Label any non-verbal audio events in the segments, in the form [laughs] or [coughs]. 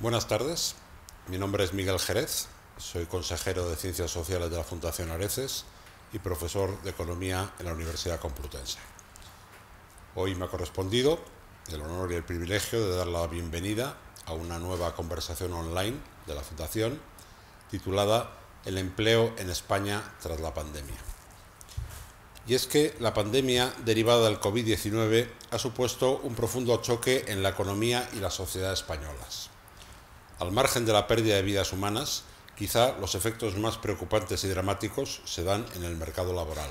Buenas tardes, mi nombre es Miguel Jerez, soy consejero de Ciencias Sociales de la Fundación Areces y profesor de Economía en la Universidad Complutense. Hoy me ha correspondido el honor y el privilegio de dar la bienvenida a una nueva conversación online de la Fundación titulada El empleo en España tras la pandemia. Y es que la pandemia derivada del COVID-19 ha supuesto un profundo choque en la economía y la sociedad españolas al margen de la pérdida de vidas humanas, quizá los efectos más preocupantes y dramáticos se dan en el mercado laboral.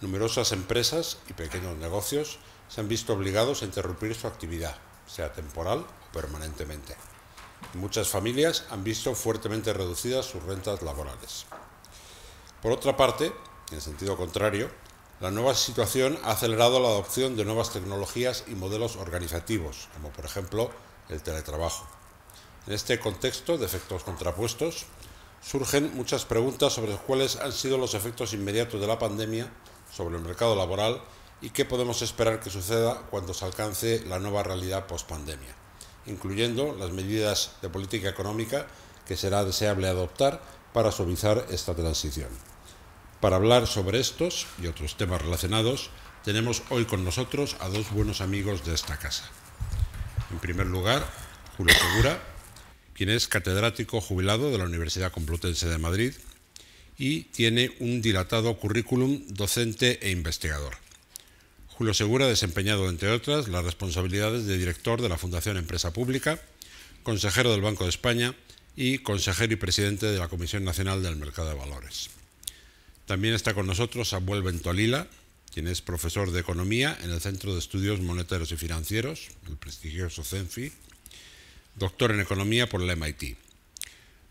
Numerosas empresas y pequeños negocios se han visto obligados a interrumpir su actividad, sea temporal o permanentemente. Muchas familias han visto fuertemente reducidas sus rentas laborales. Por otra parte, en sentido contrario, la nueva situación ha acelerado la adopción de nuevas tecnologías y modelos organizativos, como por ejemplo el teletrabajo. En este contexto de efectos contrapuestos, surgen muchas preguntas sobre cuáles han sido los efectos inmediatos de la pandemia sobre el mercado laboral y qué podemos esperar que suceda cuando se alcance la nueva realidad post-pandemia, incluyendo las medidas de política económica que será deseable adoptar para suavizar esta transición. Para hablar sobre estos y otros temas relacionados, tenemos hoy con nosotros a dos buenos amigos de esta casa. En primer lugar, Julio Segura, quien es catedrático jubilado de la Universidad Complutense de Madrid y tiene un dilatado currículum docente e investigador. Julio Segura ha desempeñado, entre otras, las responsabilidades de director de la Fundación Empresa Pública, consejero del Banco de España y consejero y presidente de la Comisión Nacional del Mercado de Valores. También está con nosotros Samuel Ventolila, quien es profesor de Economía en el Centro de Estudios Monetarios y Financieros, el prestigioso CENFI, doctor en economía por el MIT.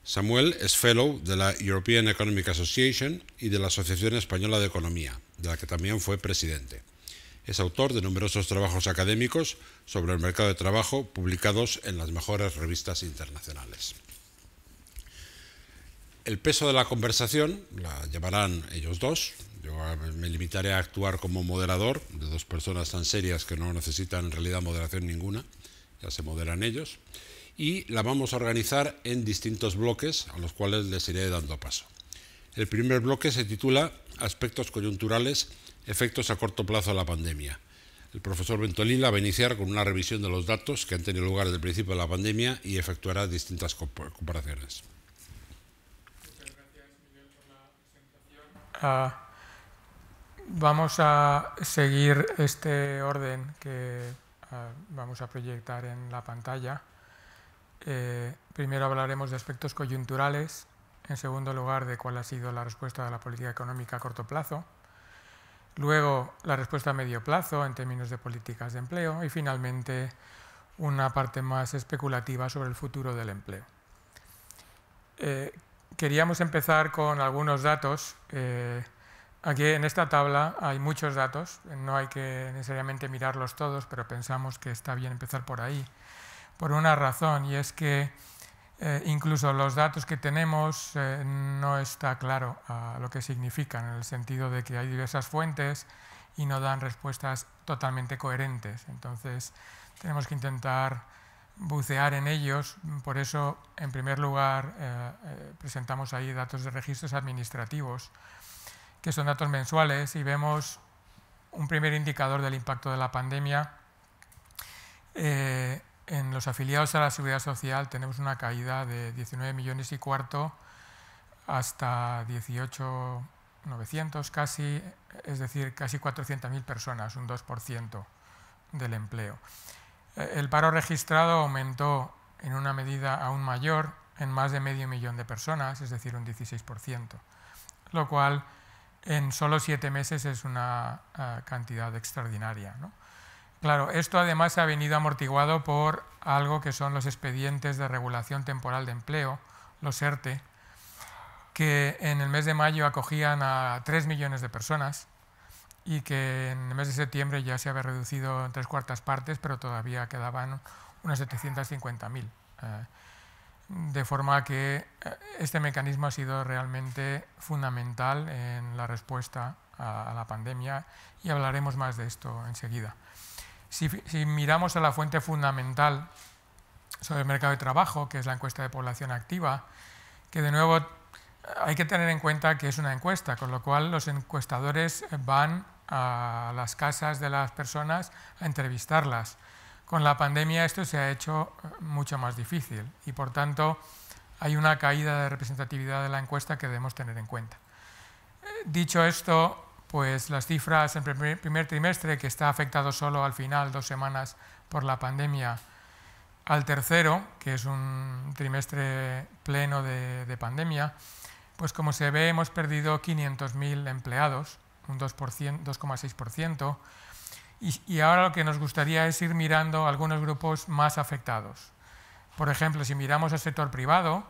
Samuel es fellow de la European Economic Association y de la Asociación Española de Economía, de la que también fue presidente. Es autor de numerosos trabajos académicos sobre el mercado de trabajo publicados en las mejores revistas internacionales. El peso de la conversación la llevarán ellos dos. Yo me limitaré a actuar como moderador de dos personas tan serias que no necesitan en realidad moderación ninguna. Ya se moderan ellos y la vamos a organizar en distintos bloques a los cuales les iré dando paso. El primer bloque se titula Aspectos coyunturales, efectos a corto plazo de la pandemia. El profesor la va a iniciar con una revisión de los datos que han tenido lugar desde el principio de la pandemia y efectuará distintas comparaciones. Ah, vamos a seguir este orden que ah, vamos a proyectar en la pantalla. Eh, primero hablaremos de aspectos coyunturales, en segundo lugar de cuál ha sido la respuesta de la política económica a corto plazo, luego la respuesta a medio plazo en términos de políticas de empleo y finalmente una parte más especulativa sobre el futuro del empleo. Eh, queríamos empezar con algunos datos. Eh, aquí en esta tabla hay muchos datos, no hay que necesariamente mirarlos todos, pero pensamos que está bien empezar por ahí por una razón y es que eh, incluso los datos que tenemos eh, no está claro ah, lo que significan, en el sentido de que hay diversas fuentes y no dan respuestas totalmente coherentes. Entonces, tenemos que intentar bucear en ellos. Por eso, en primer lugar, eh, presentamos ahí datos de registros administrativos, que son datos mensuales, y vemos un primer indicador del impacto de la pandemia en los afiliados a la Seguridad Social tenemos una caída de 19 millones y cuarto hasta 18.900 casi, es decir, casi 400.000 personas, un 2% del empleo. Eh, el paro registrado aumentó en una medida aún mayor en más de medio millón de personas, es decir, un 16%, lo cual en solo siete meses es una eh, cantidad extraordinaria. ¿no? Claro, esto además se ha venido amortiguado por algo que son los expedientes de regulación temporal de empleo, los ERTE, que en el mes de mayo acogían a 3 millones de personas y que en el mes de septiembre ya se había reducido en tres cuartas partes, pero todavía quedaban unas 750.000. Eh, de forma que eh, este mecanismo ha sido realmente fundamental en la respuesta a la pandemia y hablaremos más de esto enseguida. Si, miramos a la fuente fundamental sobre el mercado de trabajo, que es la encuesta de población activa, que de nuevo hay que tener en cuenta que es una encuesta, con lo cual los encuestadores van a las casas de las personas a entrevistarlas. Con la pandemia esto se ha hecho eh, mucho más difícil y por tanto hay una caída de representatividad de la encuesta que debemos tener en cuenta. Eh, dicho esto, pues las cifras en primer, trimestre, que está afectado solo al final, dos semanas por la pandemia, al tercero, que es un trimestre pleno de, pandemia, pues como se ve hemos perdido 500.000 empleados, un 2,6%, y, y ahora lo que nos gustaría es ir mirando algunos grupos más afectados. Por ejemplo, si miramos al sector privado,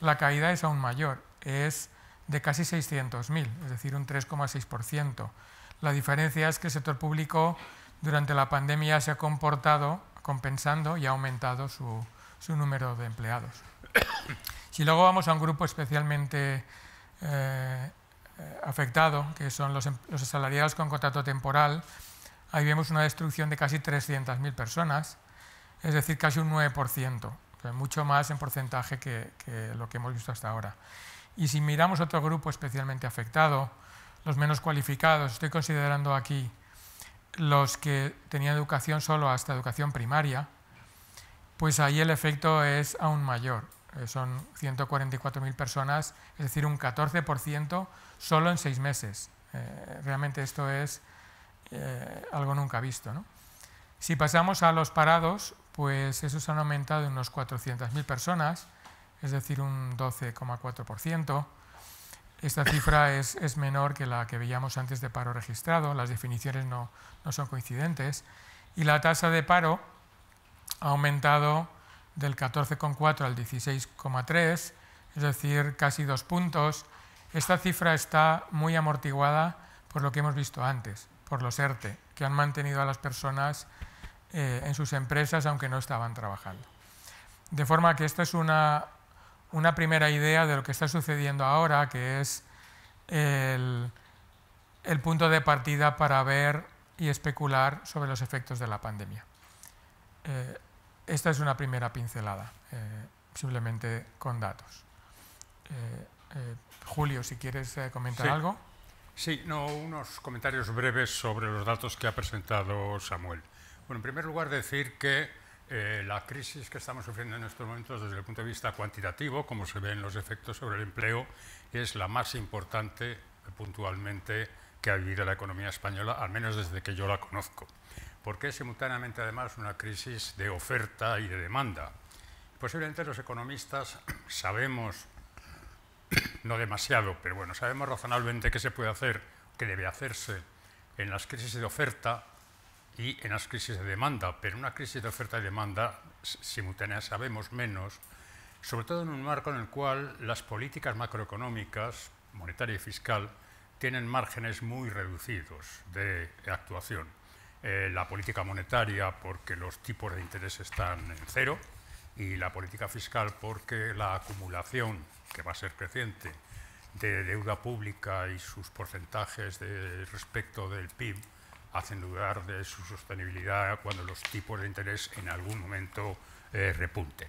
la caída es aún mayor, es de casi 600.000, es decir, un 3,6%. La diferencia es que el sector público durante la pandemia se ha comportado compensando y ha aumentado su, número de empleados. [coughs] Si luego vamos a un grupo especialmente eh, eh, afectado, que son em-, los, asalariados con contrato temporal, ahí vemos una destrucción de casi 300.000 personas, es decir, casi un 9%, mucho más en porcentaje que lo que hemos visto hasta ahora. Y si miramos otro grupo especialmente afectado, los menos cualificados, estoy considerando aquí los que tenían educación solo hasta educación primaria, pues ahí el efecto es aún mayor. Eh, son 144.000 personas, es decir, un 14% solo en seis meses. Eh, realmente esto es eh, algo nunca visto. Si pasamos a los parados, pues esos han aumentado en unos 400.000 personas es decir, un 12,4%. Esta cifra es, menor que la que veíamos antes de paro registrado, las definiciones no, son coincidentes, y la tasa de paro ha aumentado del 14,4 al 16,3, es decir, casi dos puntos. Esta cifra está muy amortiguada por lo que hemos visto antes, por los ERTE, e, que han mantenido a las personas eh, en sus empresas aunque no estaban trabajando. De forma que esta es una una primera idea de lo que está sucediendo ahora, que es el, punto de partida para ver y especular sobre los efectos de la pandemia. Eh, esta es una primera pincelada, eh, simplemente con datos. Eh, Julio, si quieres comentar algo. Sí, no, unos comentarios breves sobre los datos que ha presentado Samuel. Bueno, en primer lugar, decir que eh, la crisis que estamos sufriendo en estos momentos desde el punto de vista cuantitativo, como se ven los efectos sobre el empleo, es la más importante eh, puntualmente que ha vivido la economía española, al menos desde que yo la conozco. Porque es simultáneamente además una crisis de oferta y de demanda. Posiblemente los economistas [clears throat] sabemos, [clears throat] no demasiado, pero bueno, sabemos razonablemente qué se puede hacer, qué debe hacerse en las crisis de oferta y en las crisis de demanda, pero en una crisis de oferta y demanda simultánea sabemos menos, sobre todo en un marco en el cual las políticas macroeconómicas, monetaria y fiscal, tienen márgenes muy reducidos de actuación. Eh, la política monetaria porque los tipos de interés están en cero y la política fiscal porque la acumulación, que va a ser creciente, de deuda pública y sus porcentajes de, respecto del PIB hacen dudar de su sostenibilidad cuando los tipos de interés en algún momento eh, repunten.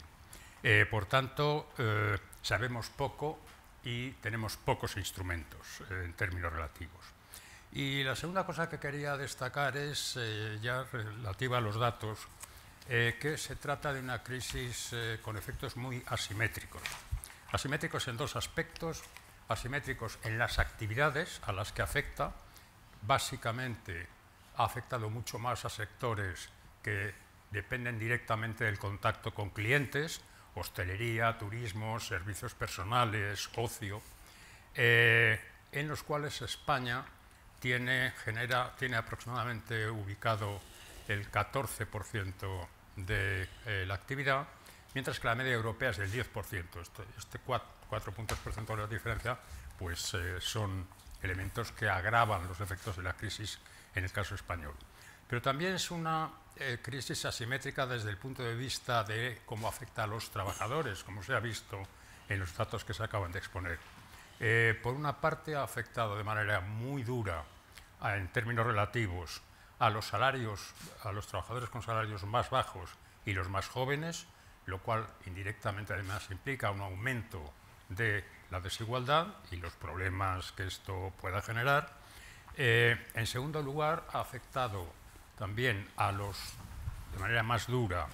Eh, por tanto, eh, sabemos poco y tenemos pocos instrumentos en términos relativos. Y la segunda cosa que quería destacar es, ya relativa a los datos, que se trata de una crisis con efectos muy asimétricos. Asimétricos en dos aspectos, asimétricos en las actividades a las que afecta, básicamente ha afectado mucho más a sectores que dependen directamente del contacto con clientes, hostelería, turismo, servicios personales, ocio, eh, en los cuales España tiene, genera, tiene aproximadamente ubicado el 14% de eh, la actividad, mientras que la media europea es del 10%. Este, este 4, puntos porcentuales de diferencia pues, eh, son elementos que agravan los efectos de la crisis en el caso español. Pero también es una eh, crisis asimétrica desde el punto de vista de cómo afecta a los trabajadores, como se ha visto en los datos que se acaban de exponer. Eh, por una parte, ha afectado de manera muy dura, en términos relativos, a los salarios, a los trabajadores con salarios más bajos y los más jóvenes, lo cual indirectamente además implica un aumento de la desigualdad y los problemas que esto pueda generar. Eh, en segundo lugar, ha afectado también a los, de manera más dura,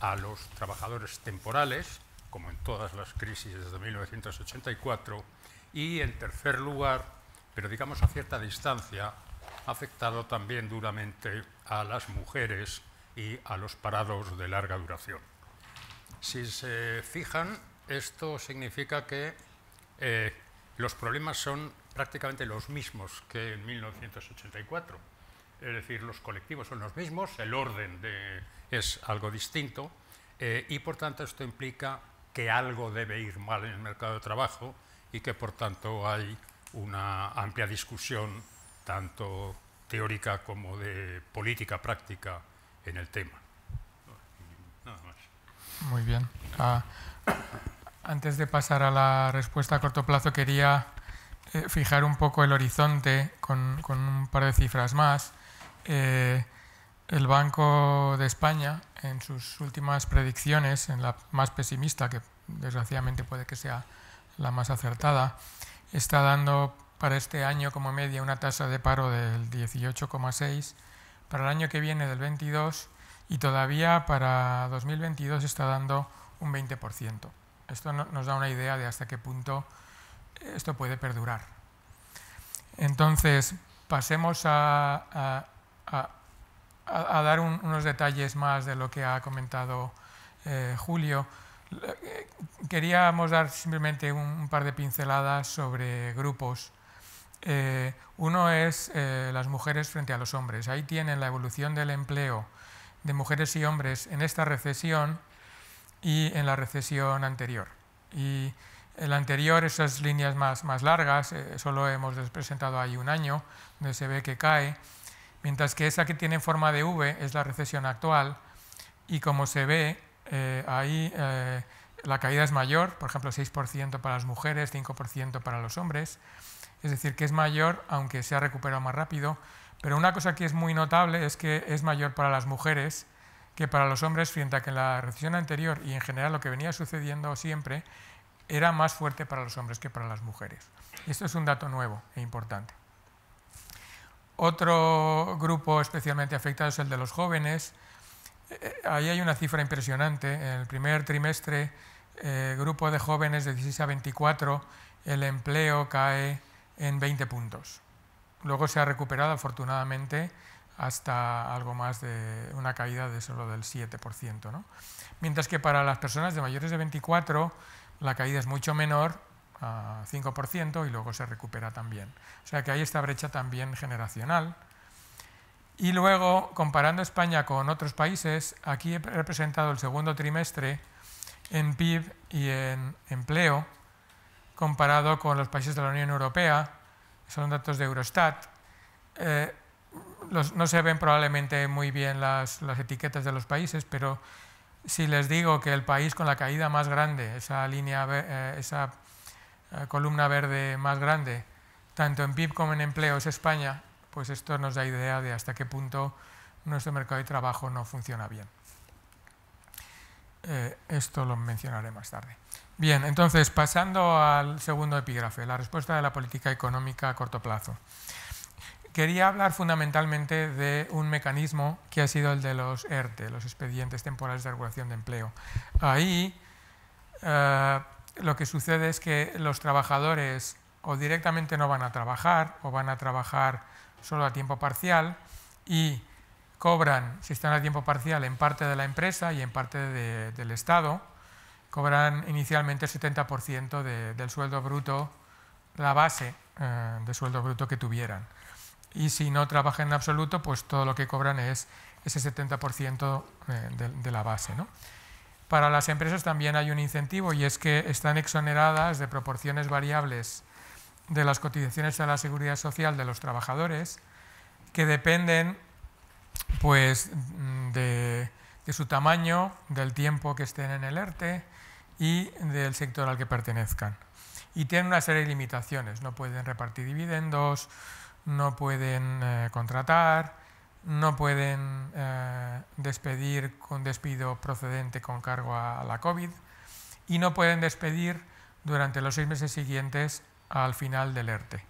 a los trabajadores temporales, como en todas las crisis desde 1984, y en tercer lugar, pero digamos a cierta distancia, ha afectado también duramente a las mujeres y a los parados de larga duración. Si se fijan, esto significa que eh, los problemas son prácticamente los mismos que en 1984. Es decir, los colectivos son los mismos, el orden de, es algo distinto eh, y por tanto esto implica que algo debe ir mal en el mercado de trabajo y que por tanto hay una amplia discusión, tanto teórica como de política práctica, en el tema. Muy bien. Ah, antes de pasar a la respuesta a corto plazo, quería eh, fijar un poco el horizonte con, un par de cifras más. Eh, el Banco de España, en sus últimas predicciones, en la más pesimista, que desgraciadamente puede que sea la más acertada, está dando para este año como media una tasa de paro del 18,6, para el año que viene del 22 y todavía para 2022 está dando un 20%. Esto nos da una idea de hasta qué punto esto puede perdurar. Entonces, pasemos a, dar unos detalles más de lo que ha comentado eh, Julio. Eh, queríamos dar simplemente un, par de pinceladas sobre grupos. Eh, uno es las mujeres frente a los hombres. Ahí tienen la evolución del empleo de mujeres y hombres en esta recesión y en la recesión anterior. Y el anterior, esas líneas más, más largas, eh, solo hemos presentado ahí un año, donde se ve que cae, mientras que esa que tiene forma de V es la recesión actual y como se ve eh, ahí eh, la caída es mayor, por ejemplo 6% para las mujeres, 5% para los hombres, es decir que es mayor aunque se ha recuperado más rápido, pero una cosa que es muy notable es que es mayor para las mujeres que para los hombres frente a que en la recesión anterior y en general lo que venía sucediendo siempre era más fuerte para los hombres que para las mujeres. Esto es un dato nuevo e importante. Otro grupo especialmente afectado es el de los jóvenes. Eh, ahí hay una cifra impresionante. En el primer trimestre, eh, grupo de jóvenes de 16 a 24, el empleo cae en 20 puntos. Luego se ha recuperado, afortunadamente, hasta algo más de una caída de solo del 7%. Mientras que para las personas de mayores de 24, la caída es mucho menor, a 5%, y luego se recupera también. O sea que hay esta brecha también generacional. Y luego, comparando España con otros países, aquí he representado el segundo trimestre en PIB y en empleo, comparado con los países de la Unión Europea, son datos de Eurostat. Eh, no se ven probablemente muy bien las etiquetas de los países, pero si les digo que el país con la caída más grande, esa línea, eh, esa eh, columna verde más grande, tanto en PIB como en empleo, es España, pues esto nos da idea de hasta qué punto nuestro mercado de trabajo no funciona bien. Eh, esto lo mencionaré más tarde. Bien, entonces, pasando al segundo epígrafe, la respuesta de la política económica a corto plazo quería hablar fundamentalmente de un mecanismo que ha sido el de los ERTE, los expedientes temporales de regulación de empleo. Ahí eh, lo que sucede es que los trabajadores o directamente no van a trabajar o van a trabajar solo a tiempo parcial y cobran, si están a tiempo parcial, en parte de la empresa y en parte del Estado, cobran inicialmente el 70% del sueldo bruto, la base eh, de sueldo bruto que tuvieran y si no trabajan en absoluto, pues todo lo que cobran es ese 70% eh, de, de, la base. Para las empresas también hay un incentivo y es que están exoneradas de proporciones variables de las cotizaciones a la seguridad social de los trabajadores que dependen pues, mm, de, de su tamaño, del tiempo que estén en el ERTE y del sector al que pertenezcan. Y tienen una serie de limitaciones, no pueden repartir dividendos, no pueden eh, contratar, no pueden eh, despedir con despido procedente con cargo a, la COVID y no pueden despedir durante los seis meses siguientes al final del ERTE.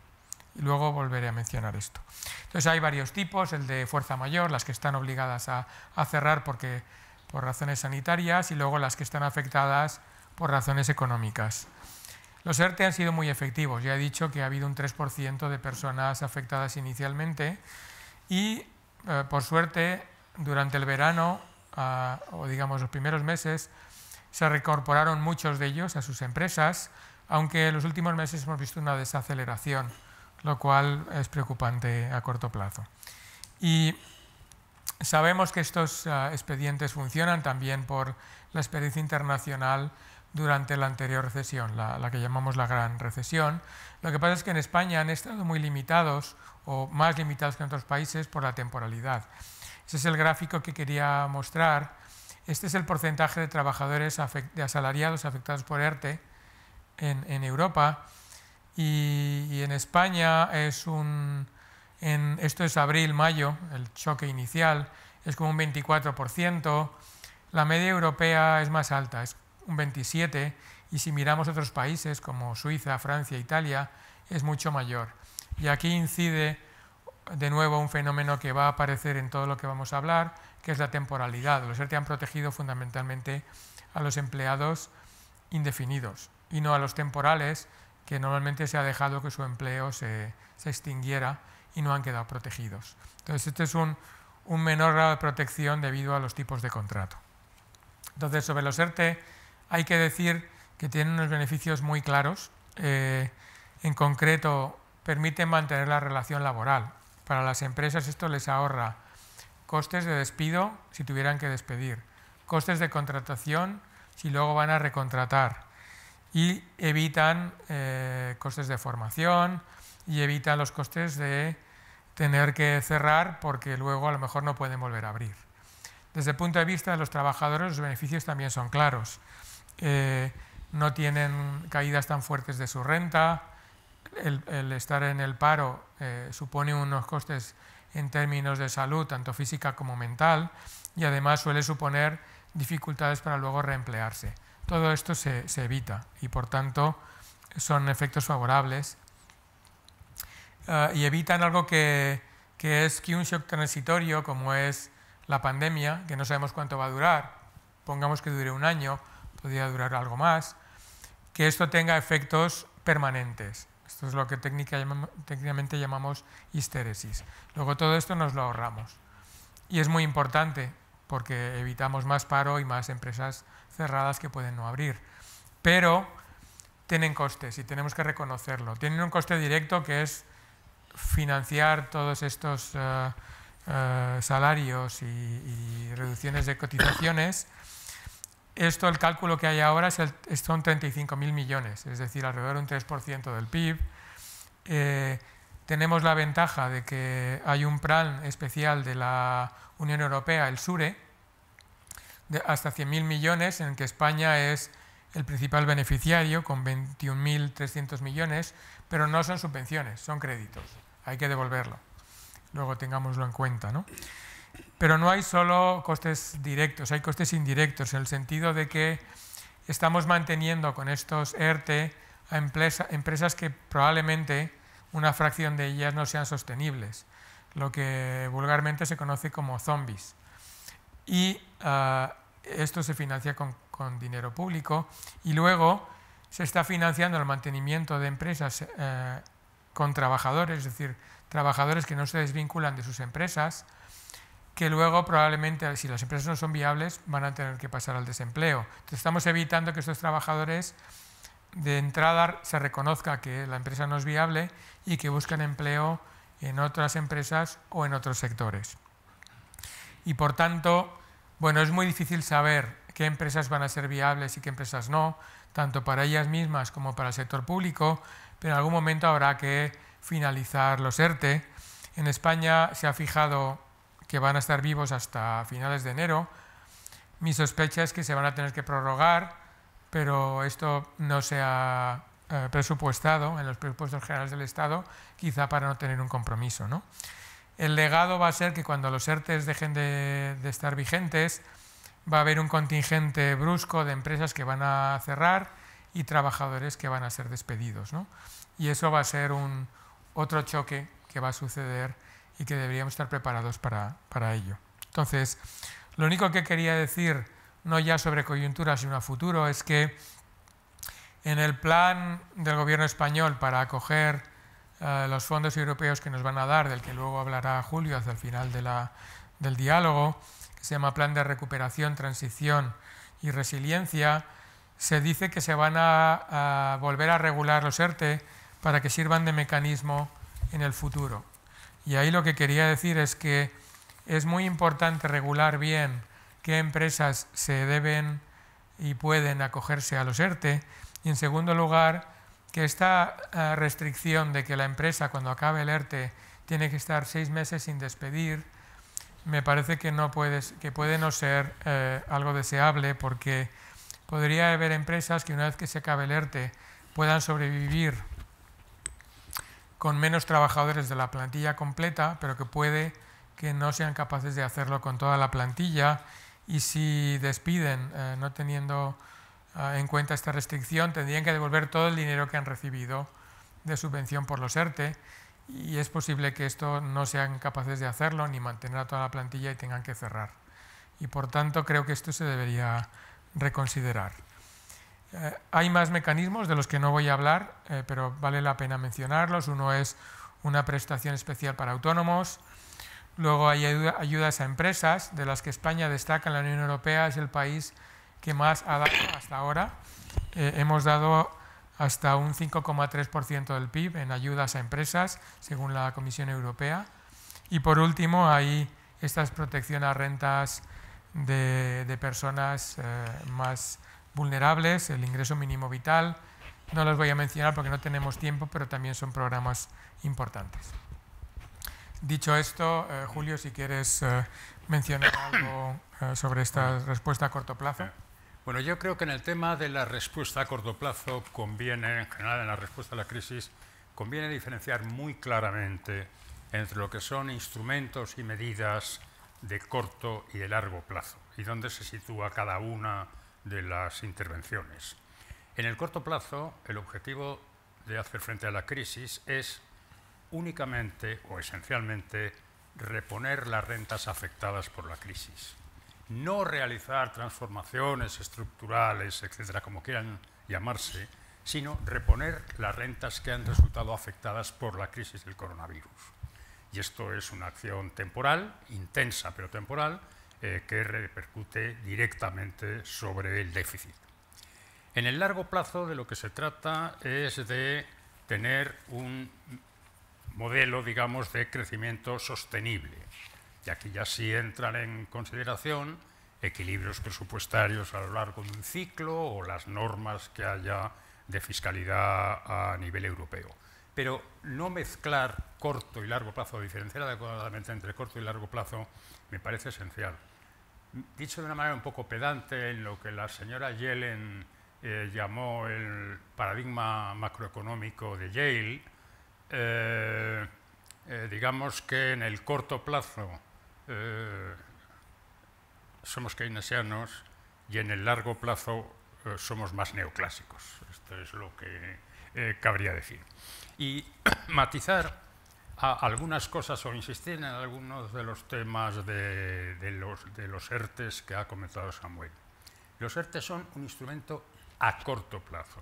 Y luego volveré a mencionar esto. Entonces hay varios tipos, el de fuerza mayor, las que están obligadas a, a cerrar porque, por razones sanitarias y luego las que están afectadas por razones económicas. Los ERTE han sido muy efectivos. Ya he dicho que ha habido un 3% de personas afectadas inicialmente y, eh, por suerte, durante el verano, ah, o digamos los primeros meses, se reincorporaron muchos de ellos a sus empresas, aunque en los últimos meses hemos visto una desaceleración, lo cual es preocupante a corto plazo. Y sabemos que estos ah, expedientes funcionan también por la experiencia internacional durante la anterior recesión, la, que llamamos la gran recesión. Lo que pasa es que en España han estado muy limitados o más limitados que en otros países por la temporalidad. Ese es el gráfico que quería mostrar. Este es el porcentaje de trabajadores asalariados afectados por ERTE en, en Europa y, y, en España es un... En, esto es abril-mayo, el choque inicial, es como un 24%. La media europea es más alta, es un 27%, y si miramos otros países como Suiza, Francia, Italia, es mucho mayor. Y aquí incide de nuevo un fenómeno que va a aparecer en todo lo que vamos a hablar, que es la temporalidad. Los ERTE han protegido fundamentalmente a los empleados indefinidos y no a los temporales, que normalmente se ha dejado que su empleo se, se extinguiera y no han quedado protegidos. Entonces, este es un, un menor grado de protección debido a los tipos de contrato. Entonces, sobre los ERTE, hay que decir que tienen unos beneficios muy claros. Eh, en concreto, permiten mantener la relación laboral. Para las empresas esto les ahorra costes de despido si tuvieran que despedir, costes de contratación si luego van a recontratar y evitan eh, costes de formación y evitan los costes de tener que cerrar porque luego a lo mejor no pueden volver a abrir. Desde el punto de vista de los trabajadores los beneficios también son claros no tienen caídas tan fuertes de su renta, el, estar en el paro eh, supone unos costes en términos de salud, tanto física como mental, y además suele suponer dificultades para luego reemplearse. Todo esto se, evita y por tanto son efectos favorables ah, y evitan algo que, que es que un shock transitorio como es la pandemia, que no sabemos cuánto va a durar, pongamos que dure un año, podía durar algo más, que esto tenga efectos permanentes. Esto es lo que técnicamente llamamos histéresis. Luego todo esto nos lo ahorramos. Y es muy importante porque evitamos más paro y más empresas cerradas que pueden no abrir. Pero tienen costes y tenemos que reconocerlo. Tienen un coste directo que es financiar todos estos eh, eh, salarios y, y reducciones de cotizaciones esto, el cálculo que hay ahora, son 35.000 millones, es decir, alrededor de un 3% del PIB. Eh, tenemos la ventaja de que hay un plan especial de la Unión Europea, el SURE, de hasta 100.000 millones, en el que España es el principal beneficiario con 21.300 millones, pero no son subvenciones, son créditos. Hay que devolverlo. Luego tengámoslo en cuenta. ¿no? Pero no hay solo costes directos, hay costes indirectos, en el sentido de que estamos manteniendo con estos ERTE a empresas que probablemente una fracción de ellas no sean sostenibles, lo que vulgarmente se conoce como zombies. Y ah, esto se financia con, dinero público y luego se está financiando el mantenimiento de empresas eh, con trabajadores, es decir, trabajadores que no se desvinculan de sus empresas, que luego probablemente, si las empresas no son viables, van a tener que pasar al desempleo. Entonces estamos evitando que estos trabajadores de entrada se reconozca que la empresa no es viable y que busquen empleo en otras empresas o en otros sectores. Y por tanto, bueno, es muy difícil saber qué empresas van a ser viables y qué empresas no, tanto para ellas mismas como para el sector público, pero en algún momento habrá que finalizar los ERTE. En España se ha fijado que van a estar vivos hasta finales de enero. Mi sospecha es que se van a tener que prorrogar, pero esto no se ha eh, presupuestado en los presupuestos generales del Estado, quizá para no tener un compromiso. ¿no? El legado va a ser que cuando los ERTES dejen de, estar vigentes, va a haber un contingente brusco de empresas que van a cerrar y trabajadores que van a ser despedidos. Y eso va a ser un, otro choque que va a suceder y que deberíamos estar preparados para, ello. Entonces, lo único que quería decir, no ya sobre coyuntura, sino a futuro, es que en el plan del gobierno español para acoger eh, los fondos europeos que nos van a dar, del que luego hablará Julio hacia el final del diálogo, que se llama Plan de Recuperación, Transición y Resiliencia, se dice que se van a, a volver a regular los ERTE e para que sirvan de mecanismo en el futuro. Y ahí lo que quería decir es que es muy importante regular bien qué empresas se deben y pueden acogerse a los ERTE. Y en segundo lugar, que esta eh, restricción de que la empresa cuando acabe el ERTE tiene que estar seis meses sin despedir, me parece que, no puede, que puede no ser eh, algo deseable porque podría haber empresas que una vez que se acabe el ERTE puedan sobrevivir con menos trabajadores de la plantilla completa, pero que puede que no sean capaces de hacerlo con toda la plantilla y si despiden eh, no teniendo eh, en cuenta esta restricción, tendrían que devolver todo el dinero que han recibido de subvención por los ERTE y es posible que esto no sean capaces de hacerlo ni mantener a toda la plantilla y tengan que cerrar. Y por tanto creo que esto se debería reconsiderar. Eh, hay más mecanismos de los que no voy a hablar, eh, pero vale la pena mencionarlos. Uno es una prestación especial para autónomos. Luego hay ayudas a empresas, de las que España destaca en la Unión Europea, es el país que más ha dado hasta ahora. Eh, hemos dado hasta un 5,3% del PIB en ayudas a empresas, según la Comisión Europea. Y por último, hay estas protecciones a rentas de, personas más vulnerables, el ingreso mínimo vital. No los voy a mencionar porque no tenemos tiempo, pero también son programas importantes. Dicho esto, eh, Julio, si quieres eh, mencionar algo eh, sobre esta respuesta a corto plazo. Bueno, yo creo que en el tema de la respuesta a corto plazo conviene, en general en la respuesta a la crisis, conviene diferenciar muy claramente entre lo que son instrumentos y medidas de corto y de largo plazo y dónde se sitúa cada una de las intervenciones. En el corto plazo, el objetivo de hacer frente a la crisis es únicamente o esencialmente reponer las rentas afectadas por la crisis. No realizar transformaciones estructurales, etcétera, como quieran llamarse, sino reponer las rentas que han resultado afectadas por la crisis del coronavirus. Y esto es una acción temporal, intensa pero temporal, eh, que repercute directamente sobre el déficit. En el largo plazo de lo que se trata es de tener un modelo, digamos, de crecimiento sostenible. Y aquí ya sí entran en consideración equilibrios presupuestarios a lo largo de un ciclo o las normas que haya de fiscalidad a nivel europeo. Pero no mezclar corto y largo plazo, diferenciar adecuadamente entre corto y largo plazo, me parece esencial. Dicho de una manera un poco pedante, en lo que la señora Yellen eh, llamó el paradigma macroeconómico de Yale, eh, eh, digamos que en el corto plazo somos keynesianos y en el largo plazo somos más neoclásicos. Esto es lo que cabría decir. Y [clears throat] matizar algunas cosas o insistir en algunos de los temas de, los, de ERTES que ha comentado Samuel. Los ERTES son un instrumento a corto plazo.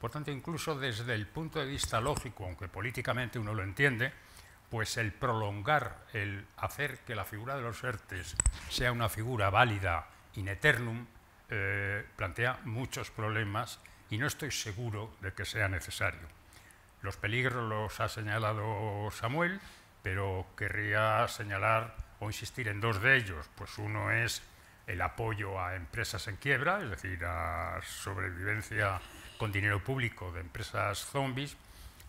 Por tanto, incluso desde el punto de vista lógico, aunque políticamente uno lo entiende, pues el prolongar, el hacer que la figura de los ERTES sea una figura válida in eternum, eh, plantea muchos problemas y no estoy seguro de que sea necesario. Los peligros los ha señalado Samuel, pero querría señalar o insistir en dos de ellos. Pues uno es el apoyo a empresas en quiebra, es decir, a sobrevivencia con dinero público de empresas zombies,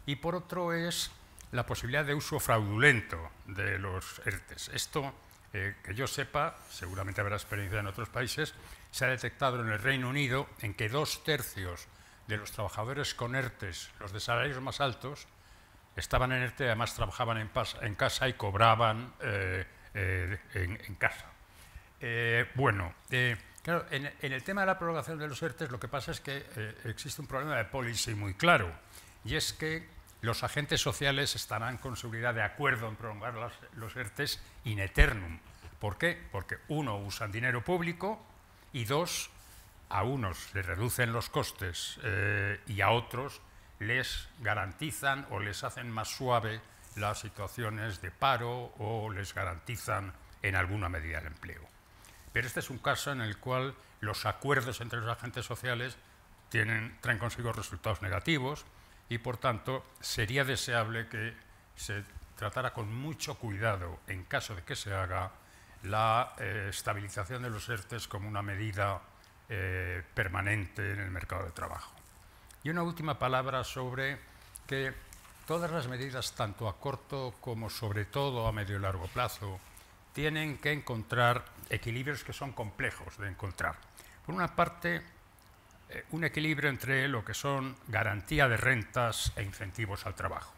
y por otro es la posibilidad de uso fraudulento de los ERTES. Esto, eh, que yo sepa, seguramente habrá experiencia en otros países, se ha detectado en el Reino Unido en que dos tercios de los trabajadores con ERTES, los de salarios más altos, estaban en ERTE, además trabajaban en, casa y cobraban eh, eh, en, casa. Eh, bueno, claro, en, el tema de la prolongación de los ERTES lo que pasa es que existe un problema de policy muy claro, y es que los agentes sociales estarán con seguridad de acuerdo en prolongar los ERTES in eternum. ¿Por qué? Porque uno, usan dinero público y dos, a unos les reducen los costes eh, y a otros les garantizan o les hacen más suave las situaciones de paro o les garantizan en alguna medida el empleo. Pero este es un caso en el cual los acuerdos entre los agentes sociales tienen, traen consigo resultados negativos y, por tanto, sería deseable que se tratara con mucho cuidado, en caso de que se haga, la eh, estabilización de los ERTES como una medida eh, permanente en el mercado de trabajo. Y una última palabra sobre que todas las medidas, tanto a corto como sobre todo a medio y largo plazo, tienen que encontrar equilibrios que son complejos de encontrar. Por una parte, eh, un equilibrio entre lo que son garantía de rentas e incentivos al trabajo.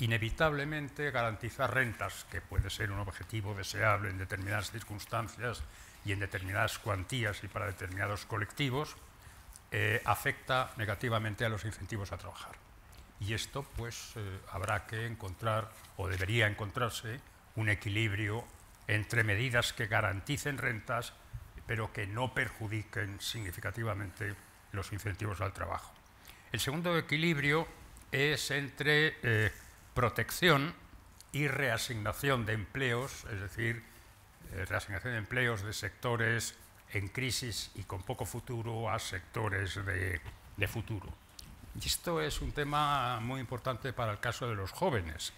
Inevitablemente garantizar rentas, que puede ser un objetivo deseable en determinadas circunstancias, y en determinadas cuantías y para determinados colectivos, eh, afecta negativamente a los incentivos a trabajar. Y esto pues eh, habrá que encontrar o debería encontrarse un equilibrio entre medidas que garanticen rentas pero que no perjudiquen significativamente los incentivos al trabajo. El segundo equilibrio es entre eh, protección y reasignación de empleos, es decir, eh, reasignación de empleos de sectores en crisis y con poco futuro a sectores de, futuro. Y esto es un tema muy importante para el caso de los jóvenes.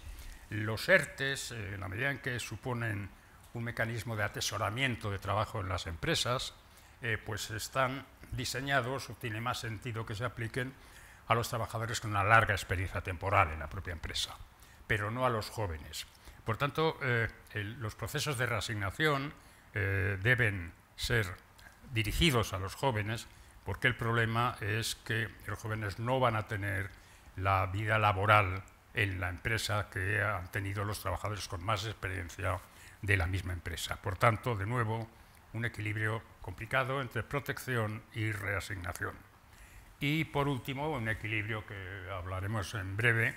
Los ERTES, eh, en la medida en que suponen un mecanismo de atesoramiento de trabajo en las empresas, eh, pues están diseñados o tiene más sentido que se apliquen a los trabajadores con una larga experiencia temporal en la propia empresa, pero no a los jóvenes. Por tanto, eh, los procesos de reasignación eh, deben ser dirigidos a los jóvenes porque el problema es que los jóvenes no van a tener la vida laboral en la empresa que han tenido los trabajadores con más experiencia de la misma empresa. Por tanto, de nuevo, un equilibrio complicado entre protección y reasignación. Y por último, un equilibrio que hablaremos en breve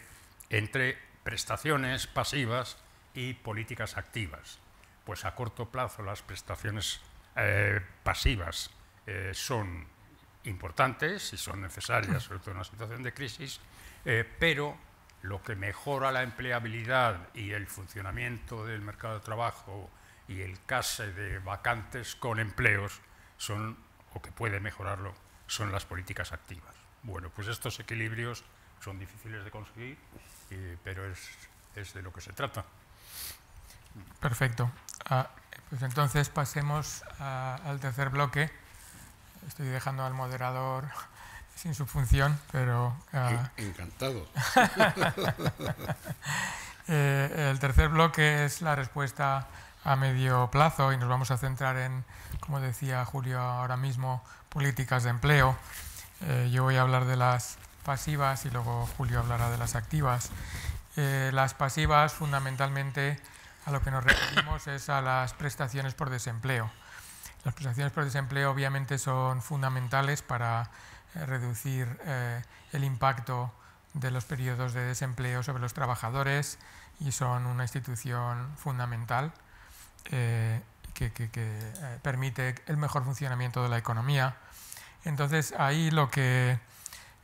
entre prestaciones pasivas y políticas activas. Pues a corto plazo las prestaciones eh, pasivas eh, son importantes y son necesarias, sobre todo en una situación de crisis, eh, pero lo que mejora la empleabilidad y el funcionamiento del mercado de trabajo y el case de vacantes con empleos son, o que puede mejorarlo, son las políticas activas. Bueno, pues estos equilibrios son difíciles de conseguir, pero es de lo que se trata. Perfecto. Ah, pues entonces pasemos al tercer bloque. Estoy dejando al moderador [laughs] sin su función, pero... Ah, encantado. [laughs] Eh, el tercer bloque es la respuesta a medio plazo y nos vamos a centrar en, como decía Julio ahora mismo, políticas de empleo. Eh, yo voy a hablar de las pasivas y luego Julio hablará de las activas. Eh, las pasivas fundamentalmente a lo que nos referimos es a las prestaciones por desempleo. Las prestaciones por desempleo obviamente son fundamentales para eh, reducir eh, el impacto de los periodos de desempleo sobre los trabajadores y son una institución fundamental eh, que, que permite el mejor funcionamiento de la economía. Entonces ahí lo que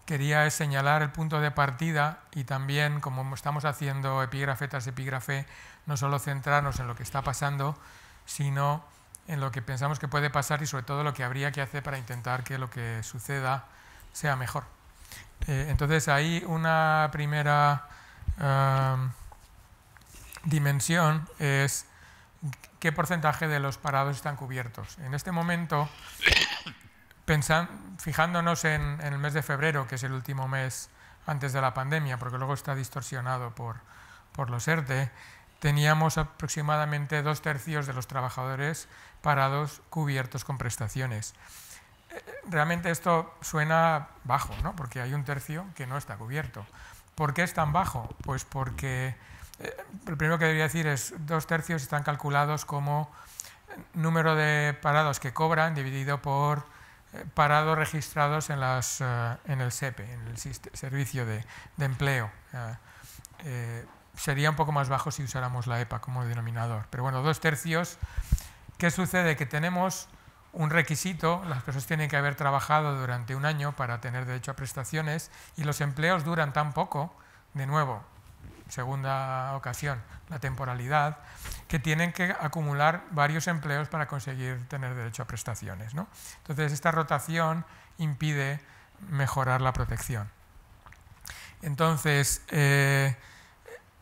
quería es señalar el punto de partida y también, como estamos haciendo epígrafe tras epígrafe, no solo centrarnos en lo que está pasando, sino en lo que pensamos que puede pasar y sobre todo lo que habría que hacer para intentar que lo que suceda sea mejor. Eh, entonces ahí una primera em, dimensión es qué porcentaje de los parados están cubiertos. En este momento, fijándonos en, el mes de febrero, que es el último mes antes de la pandemia, porque luego está distorsionado por, por los ERTE, teníamos aproximadamente dos tercios de los trabajadores parados cubiertos con prestaciones. Eh, realmente esto suena bajo, porque hay un tercio que no está cubierto. ¿Por qué es tan bajo? Pues porque eh, lo primero que debería decir es dos tercios están calculados como eh, número de parados que cobran dividido por parados registrados en, las, en el SEPE, e, en el Servicio de, Empleo. Ah, sería un poco más bajo si usáramos la EPA como denominador. Pero bueno, dos tercios. ¿Qué sucede? Que tenemos un requisito, las personas tienen que haber trabajado durante un año para tener derecho a prestaciones y los empleos duran tan poco, de nuevo, segunda ocasión, la temporalidad, que tienen que acumular varios empleos para conseguir tener derecho a prestaciones. ¿no? Entonces, esta rotación impide mejorar la protección. Entonces, eh,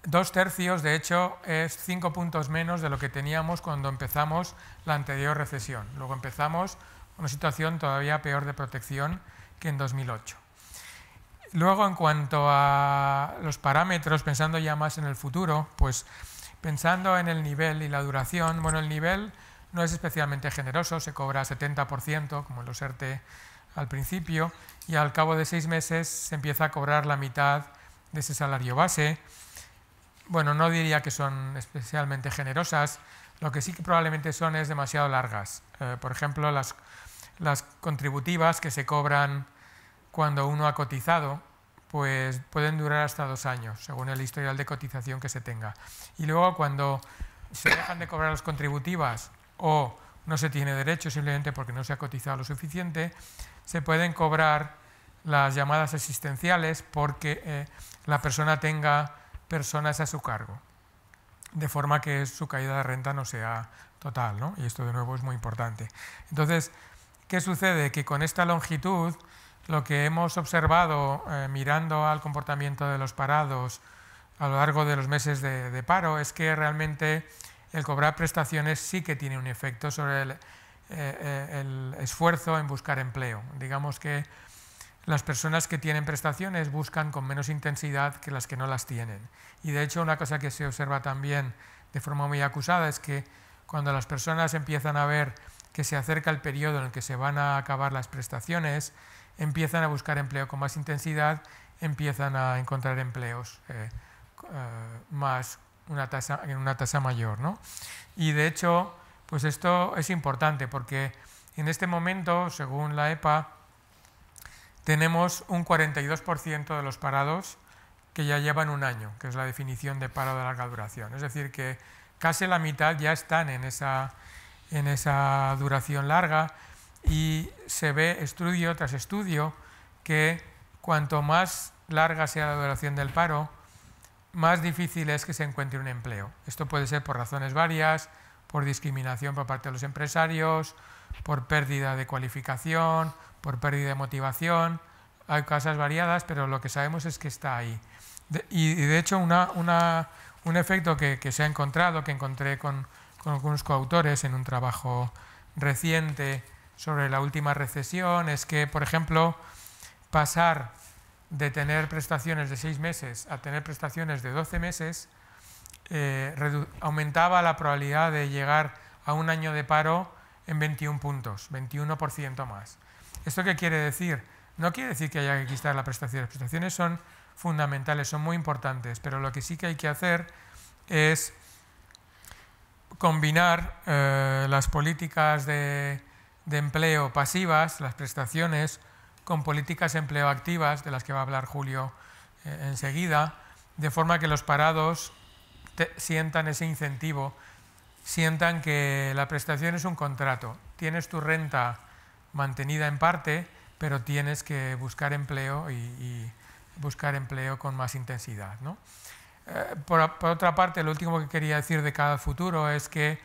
Dos tercios, de hecho, es cinco puntos menos de lo que teníamos cuando empezamos la anterior recesión. Luego empezamos una situación todavía peor de protección que en 2008. Luego, en cuanto a los parámetros, pensando ya más en el futuro, pues pensando en el nivel y la duración, bueno, el nivel no es especialmente generoso, se cobra 70%, como los ERTE al principio, y al cabo de seis meses se empieza a cobrar la mitad de ese salario base bueno, no diría que son especialmente generosas, lo que sí que probablemente son es demasiado largas. Eh, por ejemplo, las, contributivas que se cobran cuando uno ha cotizado, pues pueden durar hasta dos años, según el historial de cotización que se tenga. Y luego cuando se dejan de cobrar las contributivas o no se tiene derecho simplemente porque no se ha cotizado lo suficiente, se pueden cobrar las llamadas existenciales porque eh, la persona tenga personas a su cargo, de forma que su caída de renta no sea total, ¿no? y esto de nuevo es muy importante. Entonces, ¿qué sucede? Que con esta longitud, lo que hemos observado eh, mirando al comportamiento de los parados a lo largo de los meses de, paro es que realmente el cobrar prestaciones sí que tiene un efecto sobre el, eh, eh, el esfuerzo en buscar empleo. Digamos que las personas que tienen prestaciones buscan con menos intensidad que las que no las tienen. Y de hecho una cosa que se observa también de forma muy acusada es que cuando las personas empiezan a ver que se acerca el periodo en el que se van a acabar las prestaciones, empiezan a buscar empleo con más intensidad, empiezan a encontrar empleos eh, eh, más en una tasa mayor. Y de hecho, pues esto es importante porque en este momento, según la EPA, tenemos un 42% de los parados que ya llevan un año, que es la definición de paro de larga duración. Es decir, que casi la mitad ya están en esa, en esa duración larga y se ve estudio tras estudio que cuanto más larga sea la duración del paro, más difícil es que se encuentre un empleo. Esto puede ser por razones varias, por discriminación por parte de los empresarios, por pérdida de cualificación, por pérdida de motivación, hay causas variadas, pero lo que sabemos es que está ahí. y, de hecho, un efecto que, se ha encontrado, que encontré con, algunos coautores en un trabajo reciente sobre la última recesión, es que, por ejemplo, pasar de tener prestaciones de seis meses a tener prestaciones de doce meses eh, aumentaba la probabilidad de llegar a un año de paro en 21 puntos, 21% más. ¿Esto qué quiere decir? No quiere decir que haya que quitar la prestación. Las prestaciones son fundamentales, son muy importantes, pero lo que sí que hay que hacer es combinar eh, las políticas de, empleo pasivas, las prestaciones, con políticas empleo activas, de las que va a hablar Julio eh, enseguida, de forma que los parados sientan ese incentivo, sientan que la prestación es un contrato, tienes tu renta mantenida en parte, pero tienes que buscar empleo y, buscar empleo con más intensidad. ¿no? Eh, por, otra parte, lo último que quería decir de cada futuro es que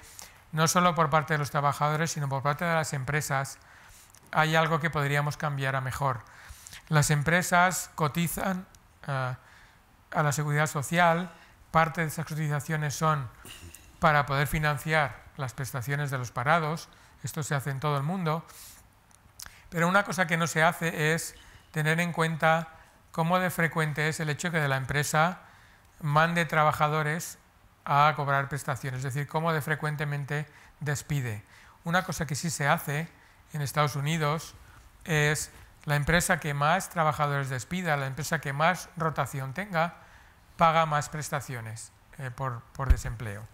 no solo por parte de los trabajadores, sino por parte de las empresas, hay algo que podríamos cambiar a mejor. Las empresas cotizan eh, a la seguridad social, parte de esas cotizaciones son para poder financiar las prestaciones de los parados, esto se hace en todo el mundo, pero una cosa que no se hace es tener en cuenta cómo de frecuente es el hecho que de la empresa mande trabajadores a cobrar prestaciones, es decir, cómo de frecuentemente despide. Una cosa que sí se hace en Estados Unidos es la empresa que más trabajadores despida, la empresa que más rotación tenga, paga más prestaciones eh, por, desempleo,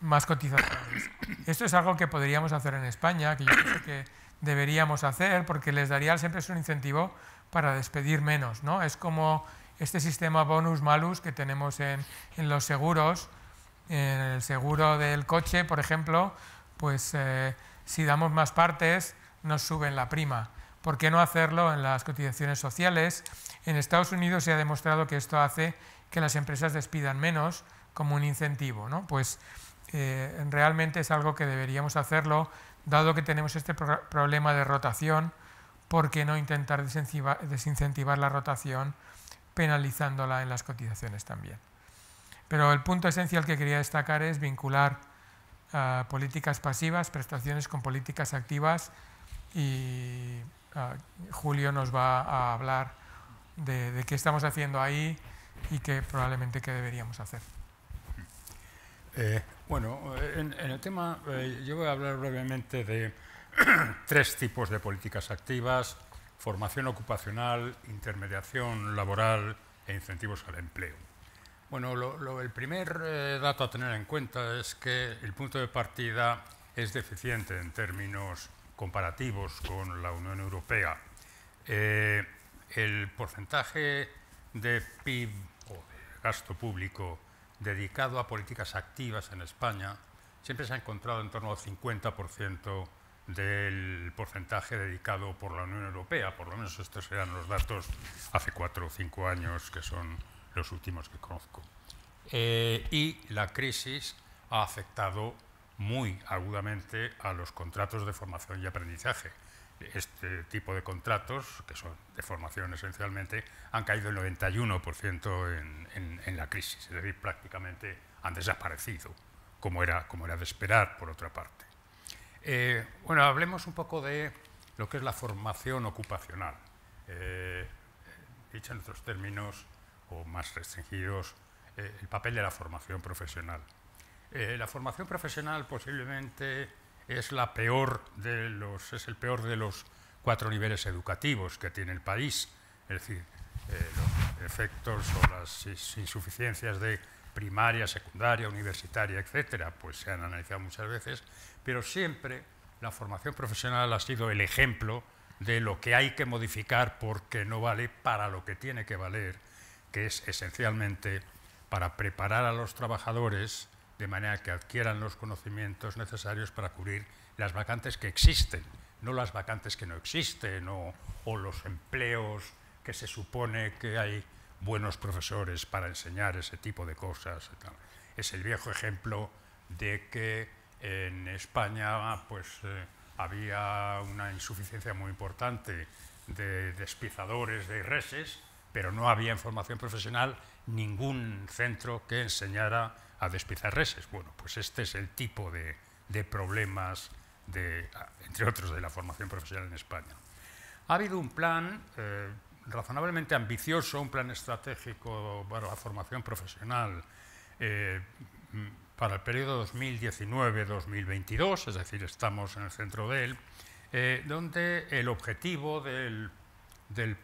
más cotizaciones. Esto es algo que podríamos hacer en España, que yo creo que deberíamos hacer porque les daría siempre es un incentivo para despedir menos. ¿no? Es como este sistema bonus-malus que tenemos en, en, los seguros. En el seguro del coche, por ejemplo, pues eh, si damos más partes nos suben la prima. ¿Por qué no hacerlo en las cotizaciones sociales? En Estados Unidos se ha demostrado que esto hace que las empresas despidan menos como un incentivo. ¿no? Pues eh, realmente es algo que deberíamos hacerlo dado que tenemos este problema de rotación, ¿por qué no intentar desincentivar, la rotación penalizándola en las cotizaciones también? Pero el punto esencial que quería destacar es vincular ah, políticas pasivas, prestaciones con políticas activas y ah, Julio nos va a hablar de, qué estamos haciendo ahí y qué probablemente qué deberíamos hacer. Eh, bueno, eh, en, el tema eh, yo voy a hablar brevemente de [clears throat] tres tipos de políticas activas, formación ocupacional, intermediación laboral e incentivos al empleo. Bueno, el primer dato a tener en cuenta es que el punto de partida es deficiente en términos comparativos con la Unión Europea. el porcentaje de PIB o de gasto público dedicado a políticas activas en España siempre se ha encontrado en torno al 50% del porcentaje dedicado por la Unión Europea, por lo menos estos eran los datos hace cuatro o cinco años, que son los últimos que conozco. Eh, y la crisis ha afectado muy agudamente a los contratos de formación y aprendizaje este tipo de contratos, que son de formación esencialmente, han caído el 91% en, en, la crisis, es decir, prácticamente han desaparecido, como era, como era de esperar, por otra parte. Eh, bueno, hablemos un poco de lo que es la formación ocupacional, eh, dicha en otros términos o más restringidos, eh, el papel de la formación profesional. Eh, la formación profesional posiblemente es, la peor de los, es el peor de los cuatro niveles educativos que tiene el país. Es decir, eh, los efectos o las insuficiencias de primaria, secundaria, universitaria, etcétera, pues se han analizado muchas veces, pero siempre la formación profesional ha sido el ejemplo de lo que hay que modificar porque no vale para lo que tiene que valer, que es esencialmente para preparar a los trabajadores de manera que adquieran los conocimientos necesarios para cubrir las vacantes que existen, no las vacantes que no existen o, los empleos que se supone que hay buenos profesores para enseñar ese tipo de cosas. Es el viejo ejemplo de que en España pues, eh, había una insuficiencia muy importante de despizadores de reses, pero no había en formación profesional ningún centro que enseñara a despizarreses. Bueno, pues este es el tipo de, problemas, de, entre otros, de la formación profesional en España. Ha habido un plan eh, razonablemente ambicioso, un plan estratégico para la formación profesional eh, para el periodo 2019-2022, es decir, estamos en el centro de él, eh, donde el objetivo del, del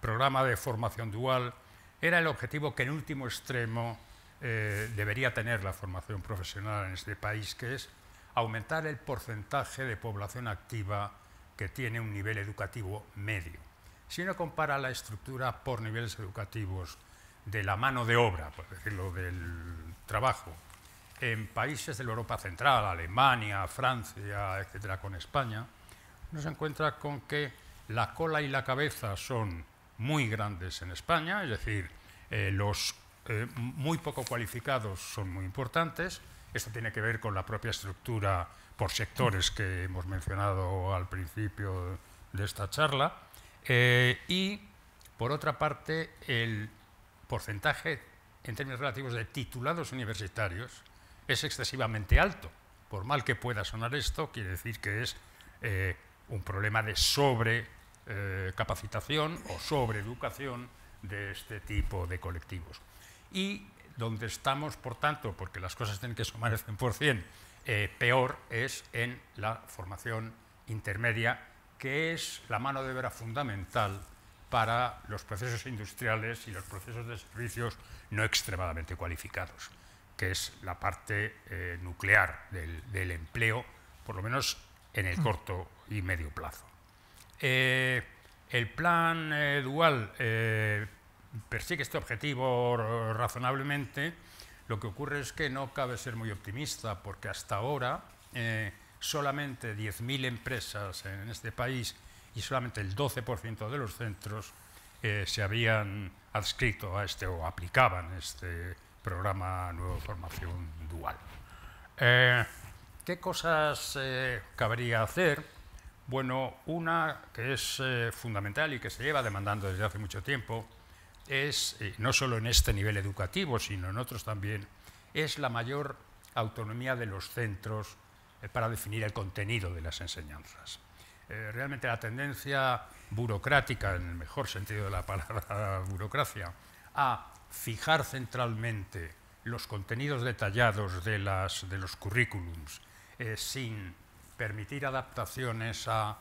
programa de formación dual era el objetivo que en último extremo eh, debería tener la formación profesional en este país, que es aumentar el porcentaje de población activa que tiene un nivel educativo medio. Si uno compara la estructura por niveles educativos de la mano de obra, por decirlo del trabajo, en países de la Europa Central, Alemania, Francia, etcétera, con España, uno se encuentra con que la cola y la cabeza son muy grandes en España, es decir, eh, los eh, muy poco cualificados son muy importantes. Esto tiene que ver con la propia estructura por sectores que hemos mencionado al principio de esta charla. Eh, y, por otra parte, el porcentaje en términos relativos de titulados universitarios es excesivamente alto. Por mal que pueda sonar esto, quiere decir que es eh, un problema de sobrecapacitación o sobreeducación de este tipo de colectivos. Y donde estamos, por tanto, porque las cosas tienen que sumar el 100%, eh, peor es en la formación intermedia, que es la mano de obra fundamental para los procesos industriales y los procesos de servicios no extremadamente cualificados, que es la parte eh, nuclear del, empleo, por lo menos en el mm. corto y medio plazo. Eh, el plan eh, dual persigue este objetivo razonablemente, lo que ocurre es que no cabe ser muy optimista, porque hasta ahora eh, solamente 10.000 empresas en este país y solamente el 12% de los centros eh, se habían adscrito a este o aplicaban este programa Nueva Formación Dual. Eh, ¿Qué cosas cabría hacer? Bueno, una que es fundamental y que se lleva demandando desde hace mucho tiempo, eh, no solo en este nivel educativo, sino en otros también, es la mayor autonomía de los centros eh, para definir el contenido de las enseñanzas. Eh, realmente la tendencia burocrática, en el mejor sentido de la palabra [laughs] burocracia, a fijar centralmente los contenidos detallados de, los currículums sin permitir adaptaciones a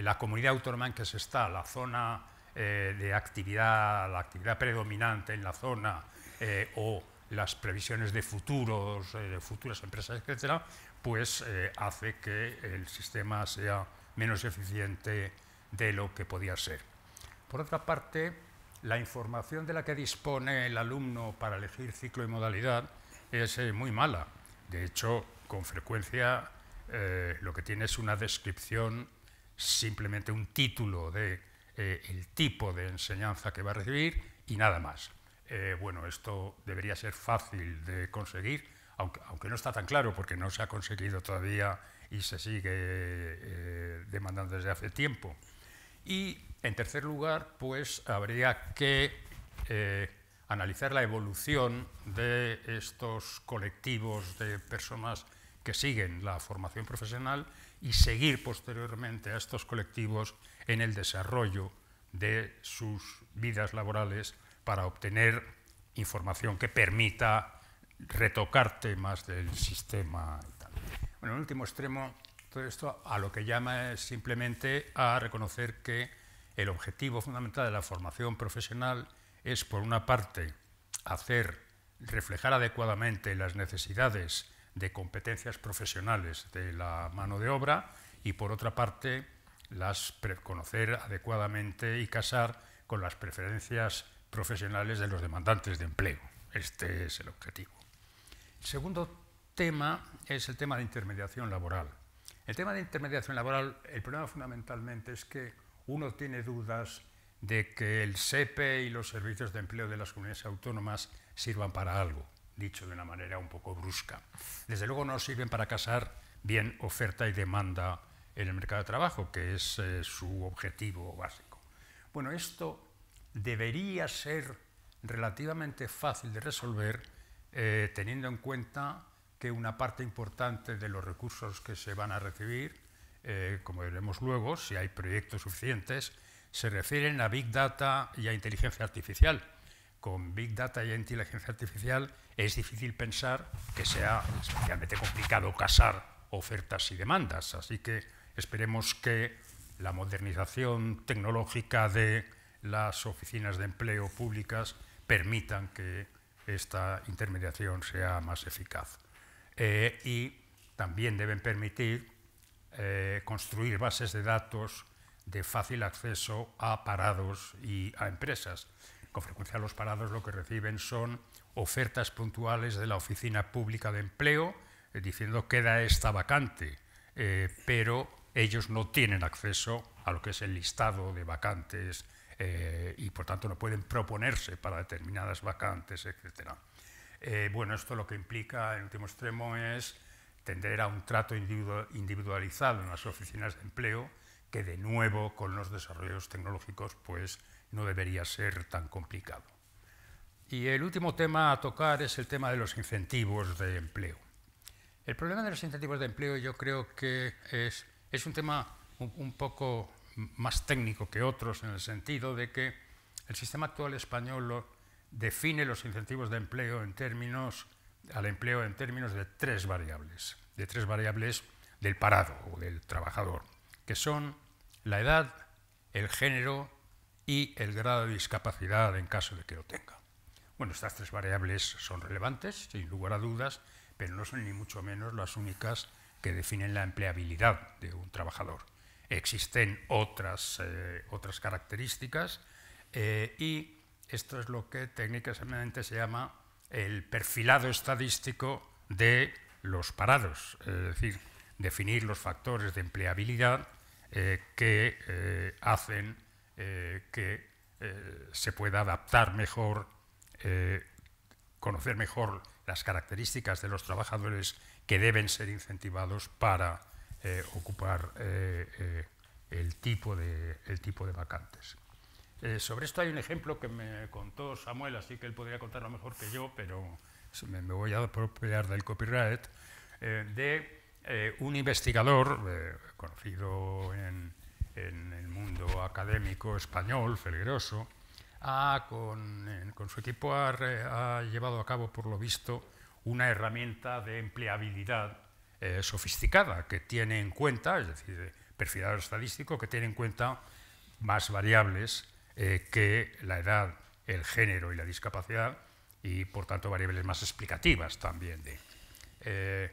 la comunidad autónoma en que se está, la zona eh, de actividad, la actividad predominante en la zona eh, o las previsiones de futuros, eh, de futuras empresas, etcétera, pues hace que el sistema sea menos eficiente de lo que podía ser. Por otra parte, la información de la que dispone el alumno para elegir ciclo y modalidad es muy mala. De hecho, con frecuencia lo que tiene es una descripción, simplemente un título de eh, el tipo de enseñanza que va a recibir y nada más. Eh, bueno, esto debería ser fácil de conseguir, aunque, no está tan claro porque no se ha conseguido todavía y se sigue eh, demandando desde hace tiempo. Y en tercer lugar, pues habría que analizar la evolución de estos colectivos de personas que siguen la formación profesional y seguir posteriormente a estos colectivos en el desarrollo de sus vidas laborales para obtener información que permita retocar temas del sistema. Y Bueno, en último extremo, todo esto a lo que llama es simplemente a reconocer que el objetivo fundamental de la formación profesional es, por una parte, hacer reflejar adecuadamente las necesidades de competencias profesionales de la mano de obra y, por otra parte, las conocer adecuadamente y casar con las preferencias profesionales de los demandantes de empleo. Este es el objetivo. El segundo tema es el tema de intermediación laboral. El tema de intermediación laboral, el problema fundamentalmente es que uno tiene dudas de que el SEPE y los servicios de empleo de las comunidades autónomas sirvan para algo, dicho de una manera un poco brusca. Desde luego no sirven para casar bien oferta y demanda en el mercado de trabajo, que es eh, su objetivo básico. Bueno, esto debería ser relativamente fácil de resolver eh, teniendo en cuenta que una parte importante de los recursos que se van a recibir, eh, como veremos luego, si hay proyectos suficientes, se refieren a Big Data y a inteligencia artificial. Con Big Data y inteligencia artificial es difícil pensar que sea especialmente complicado casar ofertas y demandas. Así que Esperemos que la modernización tecnológica de las oficinas de empleo públicas permitan que esta intermediación sea más eficaz. Eh, y también deben permitir eh, construir bases de datos de fácil acceso a parados y a empresas. Con frecuencia los parados lo que reciben son ofertas puntuales de la Oficina Pública de Empleo diciendo eh, diciendo queda esta vacante, pero ellos no tienen acceso a lo que es el listado de vacantes eh, y por tanto no pueden proponerse para determinadas vacantes, etc. Eh, bueno, esto lo que implica en último extremo es tender a un trato individualizado en las oficinas de empleo, que de nuevo con los desarrollos tecnológicos pues no debería ser tan complicado. Y el último tema a tocar es el tema de los incentivos de empleo. El problema de los incentivos de empleo yo creo que es es un tema un, poco más técnico que otros en el sentido de que el sistema actual español define los incentivos de empleo en términos al empleo en términos de tres variables, de tres variables del parado o del trabajador, que son la edad, el género y el grado de discapacidad en caso de que lo tenga. Bueno, estas tres variables son relevantes, sin lugar a dudas, pero no son ni mucho menos las únicas que definen la empleabilidad de un trabajador. Existen otras, eh, otras características eh, y esto es lo que técnicamente se llama el perfilado estadístico de los parados, es decir, definir los factores de empleabilidad eh, que hacen que se pueda adaptar mejor, conocer mejor las características de los trabajadores que deben ser incentivados para eh, ocupar eh, eh, el, tipo de, el tipo de vacantes. sobre esto hay un ejemplo que me contó Samuel, así que él podría contarlo mejor que yo, pero me, voy a apropiar del copyright, de un investigador conocido en, el mundo académico español, Felgueroso, ah, con, con, su equipo ha llevado a cabo, por lo visto, una herramienta de empleabilidad eh, sofisticada que tiene en cuenta, es decir, perfilado estadístico, que tiene en cuenta más variables eh, que la edad, el género y la discapacidad, y por tanto variables más explicativas también. De, eh,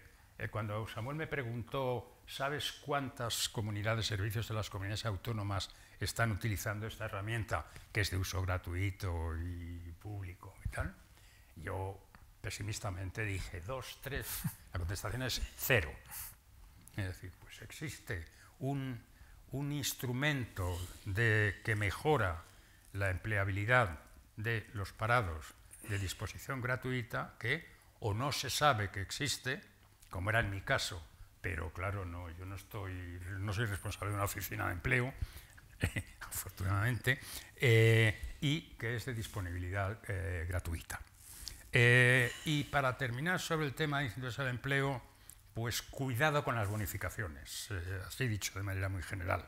cuando Samuel me preguntó, ¿sabes cuántas comunidades, servicios de las comunidades autónomas están utilizando esta herramienta que es de uso gratuito y público y tal? Yo pesimistamente dije dos, tres, la contestación es cero. Es decir, pues existe un, instrumento que mejora la empleabilidad de los parados de disposición gratuita que o no se sabe que existe, como era en mi caso, pero claro, no, yo no, estoy, no soy responsable de una oficina de empleo, [laughs] afortunadamente, eh, y que es de disponibilidad eh, gratuita. Eh, y para terminar sobre el tema de incentivos al empleo, pues cuidado con las bonificaciones, eh, así dicho de manera muy general.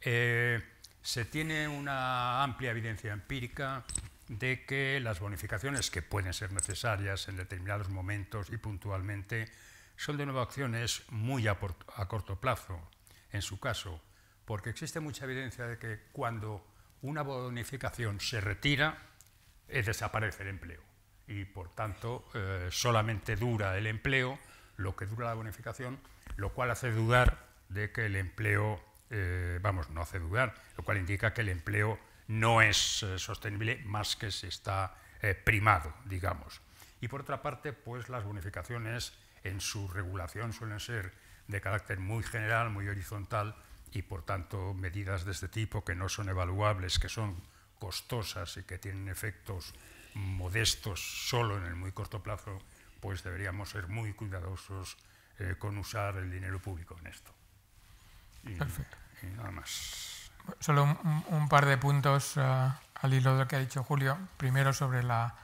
Eh, se tiene una amplia evidencia empírica de que las bonificaciones que pueden ser necesarias en determinados momentos y puntualmente son de nuevo acciones muy a, corto plazo, en su caso, porque existe mucha evidencia de que cuando una bonificación se retira, desaparece el empleo y por tanto eh, solamente dura el empleo lo que dura la bonificación, lo cual hace dudar de que el empleo, eh, vamos, no hace dudar, lo cual indica que el empleo no es eh, sostenible más que si está primado, digamos. Y por otra parte, pues las bonificaciones en su regulación suelen ser de carácter muy general, muy horizontal, y por tanto medidas de este tipo que no son evaluables, que son costosas y que tienen efectos modestos solo en el muy corto plazo, pues deberíamos ser muy cuidadosos eh, con usar el dinero público en esto. Perfecto. Y nada más. Solo un, par de puntos eh, al hilo de lo que ha dicho Julio. Primero sobre la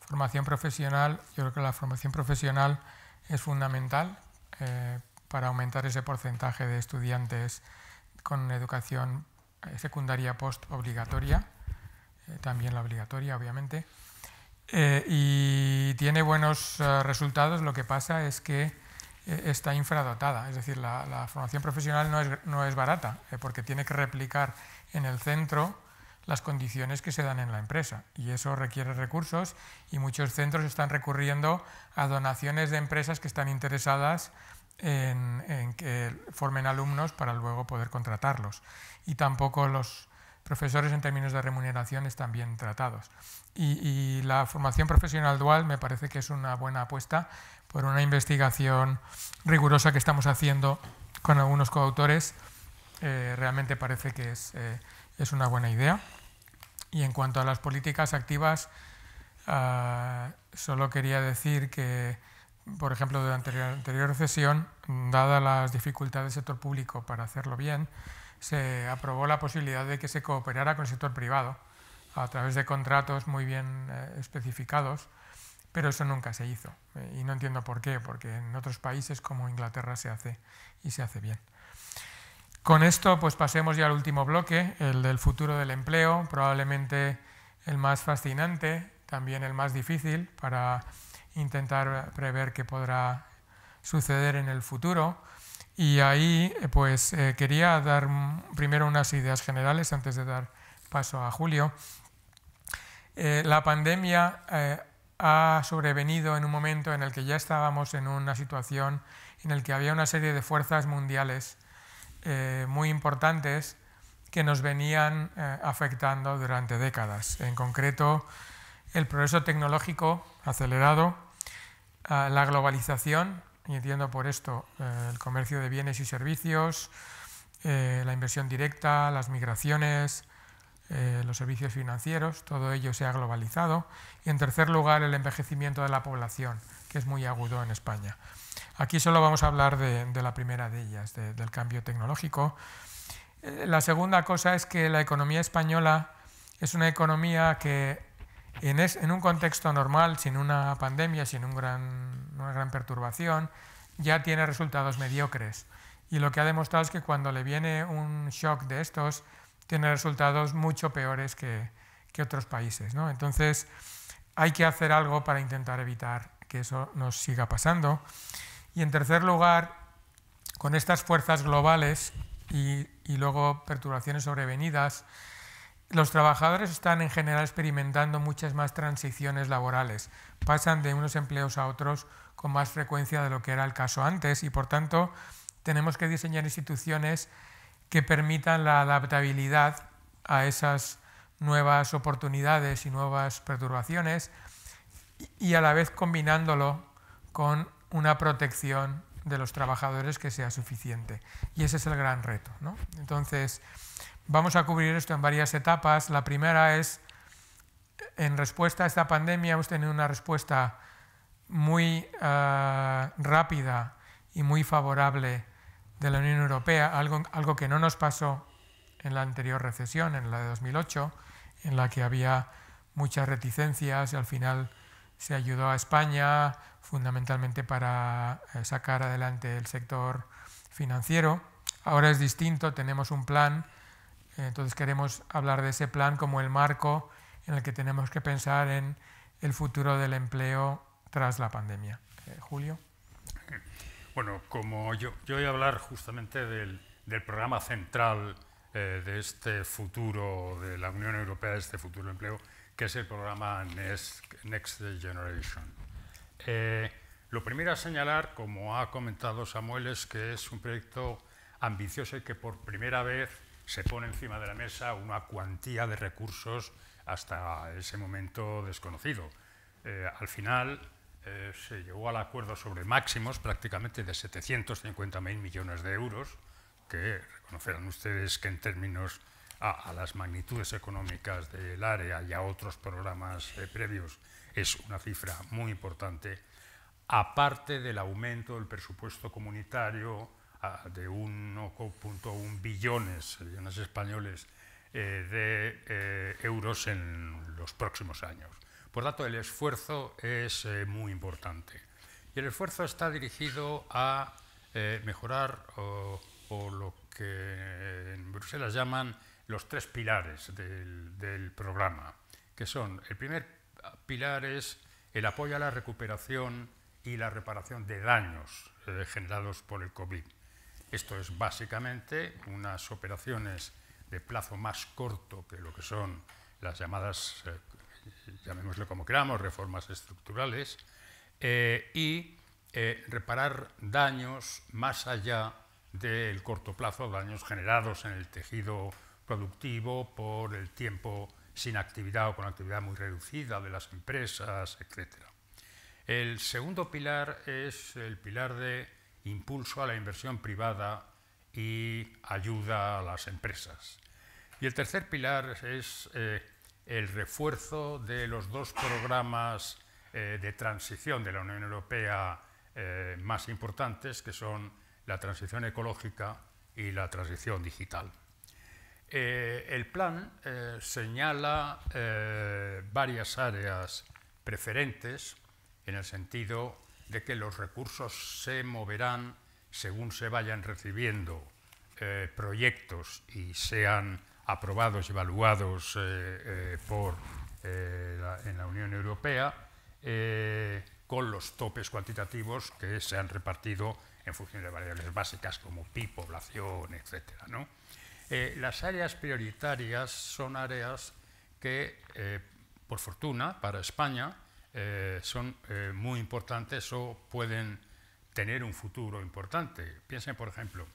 formación profesional. Yo creo que la formación profesional es fundamental eh, para aumentar ese porcentaje de estudiantes con educación secundaria post obligatoria, también la obligatoria obviamente. Eh, y tiene buenos eh, resultados, lo que pasa es que eh, está infradotada, es decir, la, formación profesional no es, barata, porque tiene que replicar en el centro las condiciones que se dan en la empresa y eso requiere recursos y muchos centros están recurriendo a donaciones de empresas que están interesadas en, en que formen alumnos para luego poder contratarlos y tampoco los profesores en términos de remuneración están bien tratados y, la formación profesional dual me parece que es una buena apuesta por una investigación rigurosa que estamos haciendo con algunos coautores. Eh, realmente parece que eh, es, una buena idea. Y en cuanto a las políticas activas, ah, solo quería decir que, por ejemplo, durante la anterior sesión, dadas las dificultades del sector público para hacerlo bien, se aprobó la posibilidad de que se cooperara con el sector privado a través de contratos muy bien eh, especificados, pero eso nunca se hizo. y no entiendo por qué, porque en otros países como Inglaterra se hace y se hace bien. Con esto pues pasemos ya al último bloque, el del futuro del empleo, probablemente el más fascinante, también el más difícil para intentar prever qué podrá suceder en el futuro. Y ahí eh, pues eh, quería dar primero unas ideas generales antes de dar paso a Julio. Eh, la pandemia eh, ha sobrevenido en un momento en el que ya estábamos en una situación en el que había una serie de fuerzas mundiales eh, muy importantes que nos venían afectando durante décadas. En concreto, el progreso tecnológico acelerado, la globalización, y entiendo por esto el comercio de bienes y servicios, la inversión directa, las migraciones, eh, los servicios financieros, todo ello se ha globalizado. Y en tercer lugar, el envejecimiento de la población, que es muy agudo en España. Aquí solo vamos a hablar de, la primera de ellas, del cambio tecnológico. Eh, la segunda cosa es que la economía española es una economía que en, en un contexto normal, sin una pandemia, sin una gran perturbación, ya tiene resultados mediocres. Y lo que ha demostrado es que cuando le viene un shock de estos, tiene resultados mucho peores que, que otros países. ¿no? Entonces, hay que hacer algo para intentar evitar que eso nos siga pasando. Y en tercer lugar, con estas fuerzas globales y, y luego perturbaciones sobrevenidas, los trabajadores están en general experimentando muchas más transiciones laborales. Pasan de unos empleos a otros con más frecuencia de lo que era el caso antes y, por tanto, tenemos que diseñar instituciones que permitan la adaptabilidad a esas nuevas oportunidades y nuevas perturbaciones y a la vez combinándolo con una protección de los trabajadores que sea suficiente. Y ese es el gran reto. Entonces, vamos a cubrir esto en varias etapas. La primera es, en respuesta a esta pandemia, hemos tenido una respuesta muy ah, rápida y muy favorable de la Unión Europea, algo, algo que no nos pasó en la anterior recesión, en la de 2008, en la que había muchas reticencias y al final se ayudó a España fundamentalmente para eh, sacar adelante el sector financiero. Ahora es distinto, tenemos un plan, entonces queremos hablar de ese plan como el marco en el que tenemos que pensar en el futuro del empleo tras la pandemia. Eh, Julio. Bueno, como yo, voy a hablar justamente del, programa central eh, de este futuro, de la Unión Europea, de este futuro empleo, que es el programa Next, Generation. Eh, lo primero a señalar, como ha comentado Samuel, es que es un proyecto ambicioso y que por primera vez se pone encima de la mesa una cuantía de recursos hasta ese momento desconocido. Eh, al final, eh, se llegó al acuerdo sobre máximos prácticamente de 750.000 millones de euros, que reconocerán ustedes que en términos a, las magnitudes económicas del área y a otros programas eh, previos es una cifra muy importante, aparte del aumento del presupuesto comunitario de 1.1 eh, billones, españoles, de euros en los próximos años. Por tanto, el esfuerzo es eh, muy importante. Y el esfuerzo está dirigido a eh, mejorar lo que en Bruselas llaman los tres pilares del, programa, que son, el primer pilar es el apoyo a la recuperación y la reparación de daños eh, generados por el COVID. Esto es básicamente unas operaciones de plazo más corto que lo que son las llamadas llamémoslo como queramos, reformas estructurales, eh, y eh, reparar daños más allá del corto plazo, daños generados en el tejido productivo por el tiempo sin actividad o con actividad muy reducida de las empresas, etc. El segundo pilar es el pilar de impulso a la inversión privada y ayuda a las empresas. Y el tercer pilar es eh, el refuerzo de los dos programas eh, de transición de la Unión Europea eh, más importantes, que son la transición ecológica y la transición digital. Eh, el plan señala varias áreas preferentes en el sentido de que los recursos se moverán según se vayan recibiendo proyectos y sean aprobados y evaluados eh, eh, por, eh, en la Unión Europea, con los topes cuantitativos que se han repartido en función de variables básicas como PIB, población, etc. las áreas prioritarias son áreas que, por fortuna, para España son muy importantes o pueden tener un futuro importante. Piensen, por ejemplo,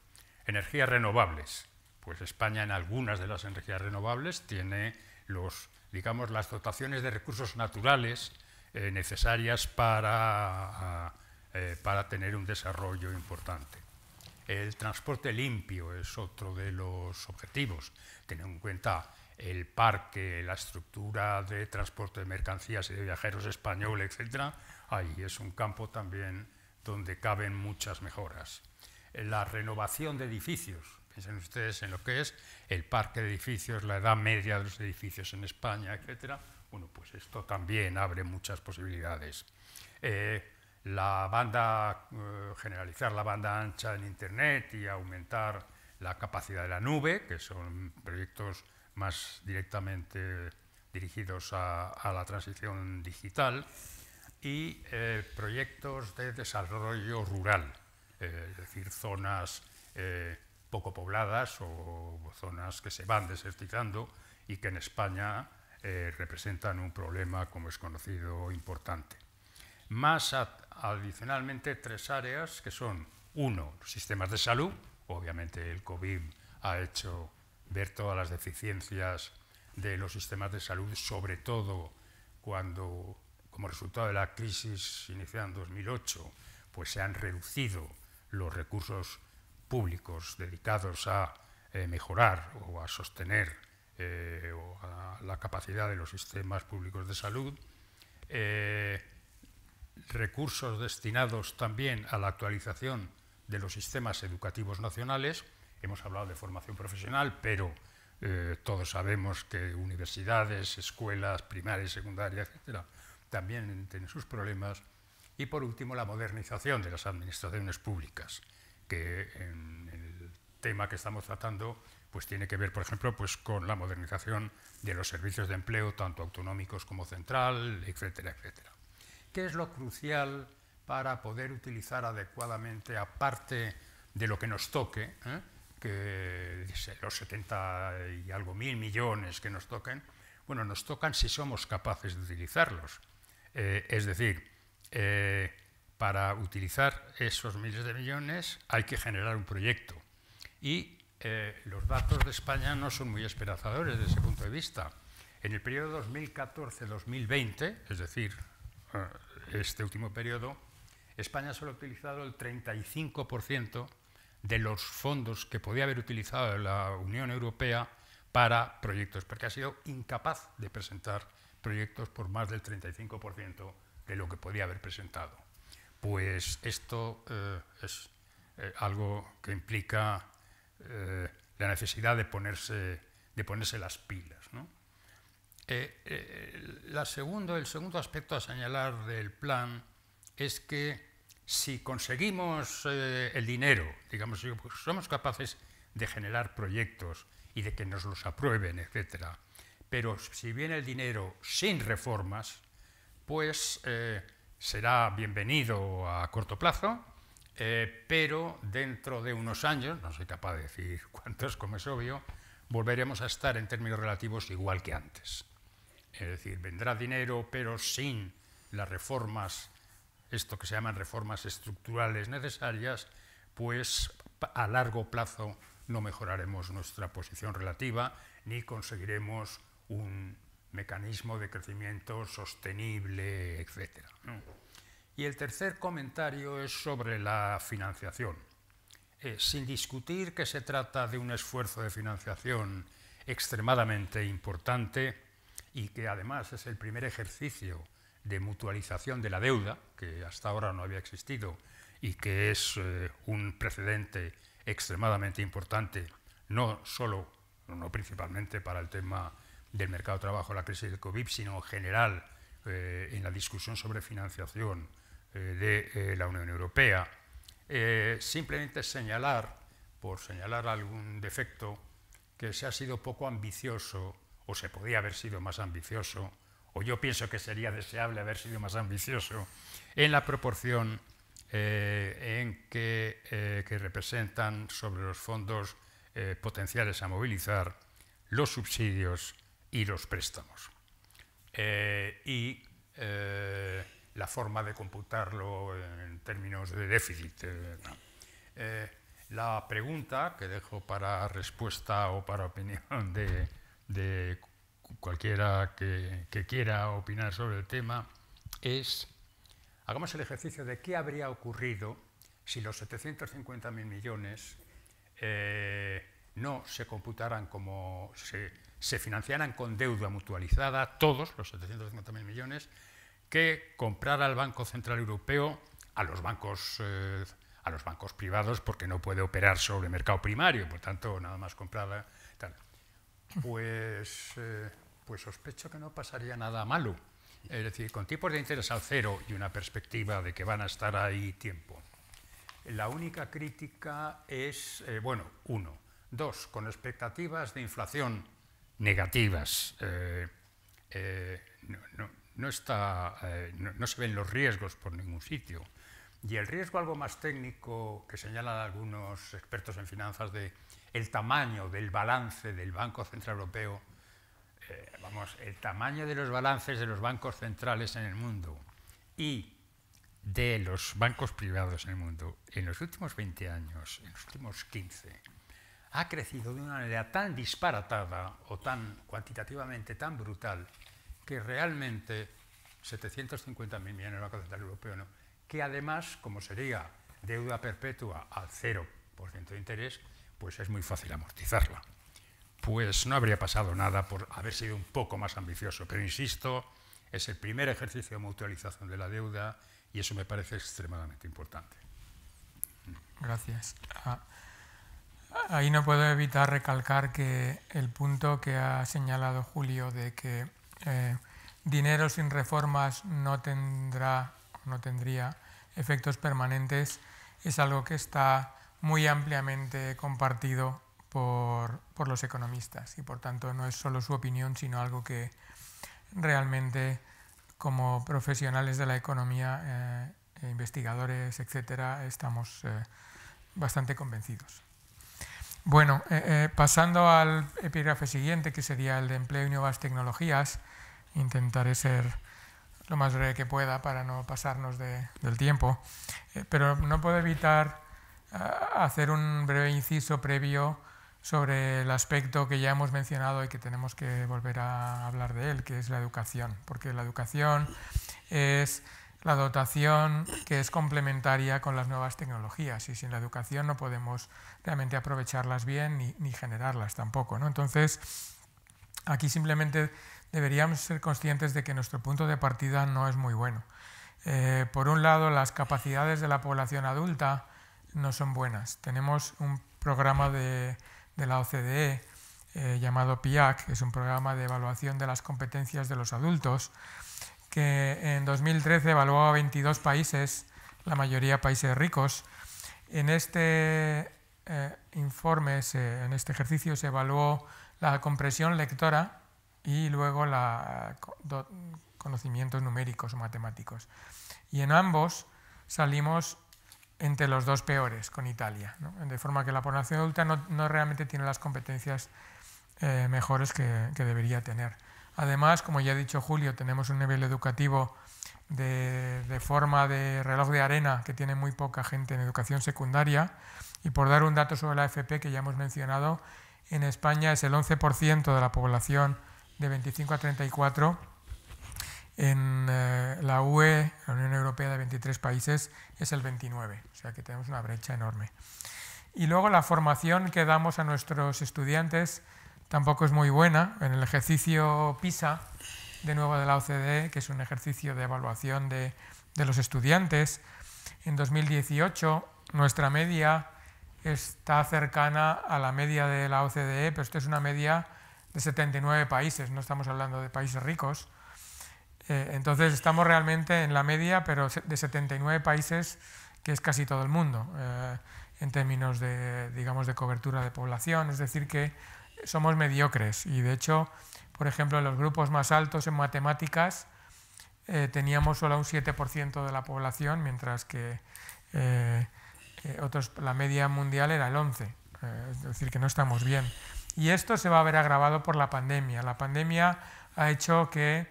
energías renovables. Pues España en algunas de las energías renovables tiene los, digamos, las dotaciones de recursos naturales eh, necesarias para, eh, para tener un desarrollo importante. El transporte limpio es otro de los objetivos, teniendo en cuenta el parque, la estructura de transporte de mercancías y de viajeros español, etc., ahí es un campo también donde caben muchas mejoras. La renovación de edificios, piensen ustedes en lo que es el parque de edificios, la edad media de los edificios en España, etc. Bueno, pues esto también abre muchas posibilidades. Eh, la banda, eh, generalizar la banda ancha en Internet y aumentar la capacidad de la nube, que son proyectos más directamente dirigidos a, la transición digital, y eh, proyectos de desarrollo rural, es decir, zonas poco pobladas o zonas que se van desertizando y que en España eh, representan un problema, como es conocido, importante. Más adicionalmente tres áreas que son, uno, los sistemas de salud, obviamente el COVID ha hecho ver todas las deficiencias de los sistemas de salud, sobre todo cuando, como resultado de la crisis iniciada en 2008, pues se han reducido los recursos públicos dedicados a eh, mejorar o a sostener eh, la capacidad de los sistemas públicos de salud, eh, recursos destinados también a la actualización de los sistemas educativos nacionales. Hemos hablado de formación profesional, pero todos sabemos que universidades, escuelas, primarias, secundarias, etc. etcétera, también tienen sus problemas. Y por último, la modernización de las administraciones públicas que en el tema que estamos tratando pues tiene que ver, por ejemplo, pues con la modernización de los servicios de empleo, tanto autonómicos como central, etcétera, etcétera. ¿Qué es lo crucial para poder utilizar adecuadamente, aparte de lo que nos toque, eh? que los 70 y algo mil millones que nos toquen? Bueno, nos tocan si somos capaces de utilizarlos. Eh, es decir, eh, para utilizar esos miles de millones hay que generar un proyecto. Y eh, los datos de España no son muy esperanzadores desde ese punto de vista. En el periodo 2014-2020, es decir, eh, este último periodo, España solo ha utilizado el 35% de los fondos que podía haber utilizado la Unión Europea para proyectos, porque ha sido incapaz de presentar proyectos por más del 35% de lo que podía haber presentado pues esto eh, es eh, algo que implica eh, la necesidad de ponerse, de ponerse las pilas. la el segundo aspecto a señalar del plan es que si conseguimos el dinero, digamos, que somos capaces de generar proyectos y de que nos los aprueben, etc. Pero si viene el dinero sin reformas, pues será bienvenido a corto plazo, eh, pero dentro de unos años, no soy capaz de decir [laughs] cuántos, como es obvio, volveremos a estar en términos relativos igual que antes. Es decir, vendrá dinero, pero sin las reformas, esto que se llaman reformas estructurales necesarias, pues a largo plazo no mejoraremos nuestra posición relativa ni conseguiremos un mecanismo de crecimiento sostenible, etc. Y el tercer comentario es sobre la financiación. Eh, sin discutir que se trata de un esfuerzo de financiación extremadamente importante y que además es el primer ejercicio de mutualización de la deuda, que hasta ahora no había existido y que es eh, un precedente extremadamente importante, no solo, no principalmente para el tema del mercado de trabajo, la crisis del COVID, sino en general eh, en la discusión sobre financiación eh, de eh, la Unión Europea. simplemente señalar, por señalar algún defecto, que se ha sido poco ambicioso o se podría haber sido más ambicioso, o yo pienso que sería deseable haber sido más ambicioso, en la proporción en que, representan sobre los fondos potenciales a movilizar los subsidios y los préstamos. Eh, y eh, la forma de computarlo en términos de déficit. Eh, la pregunta que dejo para respuesta o para opinión de, cualquiera que, quiera opinar sobre el tema es, hagamos el ejercicio de qué habría ocurrido si los 750.000 millones no se computaran como, se, financiaran con deuda mutualizada todos los 750.000 millones que comprara el Banco Central Europeo a los bancos, eh, a los bancos privados porque no puede operar sobre mercado primario, por tanto nada más comprada. Tal. Pues, eh, pues sospecho que no pasaría nada malo. Es decir, con tipos de interés al cero y una perspectiva de que van a estar ahí tiempo. La única crítica es, eh, bueno, uno, Dos, con expectativas de inflación negativas. Eh, eh, no, no, está, eh, no, se ven los riesgos por ningún sitio. Y el riesgo algo más técnico que señalan algunos expertos en finanzas de el tamaño del balance del Banco Central Europeo, vamos, el tamaño de los balances de los bancos centrales en el mundo y de los bancos privados en el mundo en los últimos 20 años, en los últimos 15, ha crecido de una manera tan disparatada o tan cuantitativamente tan brutal que realmente 750.000 millones del Banco Central Europeo, que además, como sería deuda perpetua al 0% de interés, pues es muy fácil amortizarla. Pues no habría pasado nada por haber sido un poco más ambicioso, pero insisto, es el primer ejercicio de mutualización de la deuda y eso me parece extremadamente importante. Gracias. Ah, Ahí no puedo evitar recalcar que el punto que ha señalado Julio de que eh, dinero sin reformas no tendrá, no tendría efectos permanentes es algo que está muy ampliamente compartido por, los economistas y por tanto no es solo su opinión, sino algo que realmente como profesionales de la economía, eh, e investigadores, etcétera, estamos eh, bastante convencidos. Bueno, eh, eh, pasando al epígrafe siguiente, que sería el de empleo y nuevas tecnologías, intentaré ser lo más breve que pueda para no pasarnos del tiempo, eh, pero no puedo evitar ah, hacer un breve inciso previo sobre el aspecto que ya hemos mencionado y que tenemos que volver a hablar de él, que es la educación, porque la educación es la dotación que es complementaria con las nuevas tecnologías y sin la educación no podemos realmente aprovecharlas bien ni, generarlas tampoco. ¿no? Entonces, aquí simplemente deberíamos ser conscientes de que nuestro punto de partida no es muy bueno. Eh, por un lado, las capacidades de la población adulta no son buenas. Tenemos un programa de, la OCDE eh, llamado PIAC, que es un programa de evaluación de las competencias de los adultos, que en 2013 evaluó a 22 países, la mayoría países ricos. En este eh, informe, en este ejercicio, se evaluó la compresión lectora y luego los conocimientos numéricos o matemáticos. Y en ambos salimos entre los dos peores con Italia, de forma que la población adulta no, realmente tiene las competencias eh, mejores que debería tener. Además, como ya ha dicho Julio, tenemos un nivel educativo de, forma de reloj de arena que tiene muy poca gente en educación secundaria. Y por dar un dato sobre la AFP que ya hemos mencionado, en España es el 11% de la población de 25 a 34. En eh, la UE, la Unión Europea de 23 países, es el 29. O sea que tenemos una brecha enorme. Y luego la formación que damos a nuestros estudiantes tampoco es muy buena. En el ejercicio PISA, de nuevo de la OCDE, que es un ejercicio de evaluación de, los estudiantes, en 2018 nuestra media está cercana a la media de la OCDE, pero esto es una media de 79 países, no estamos hablando de países ricos. Eh, entonces estamos realmente en la media, pero de 79 países, que es casi todo el mundo, eh, en términos de, digamos, de cobertura de población. Es decir que somos mediocres y de hecho, por ejemplo, en los grupos más altos en matemáticas eh, teníamos solo un 7% de la población, mientras que eh, eh, otros, la media mundial era el 11%, es decir, que no estamos bien. Y esto se va a ver agravado por la pandemia. La pandemia ha hecho que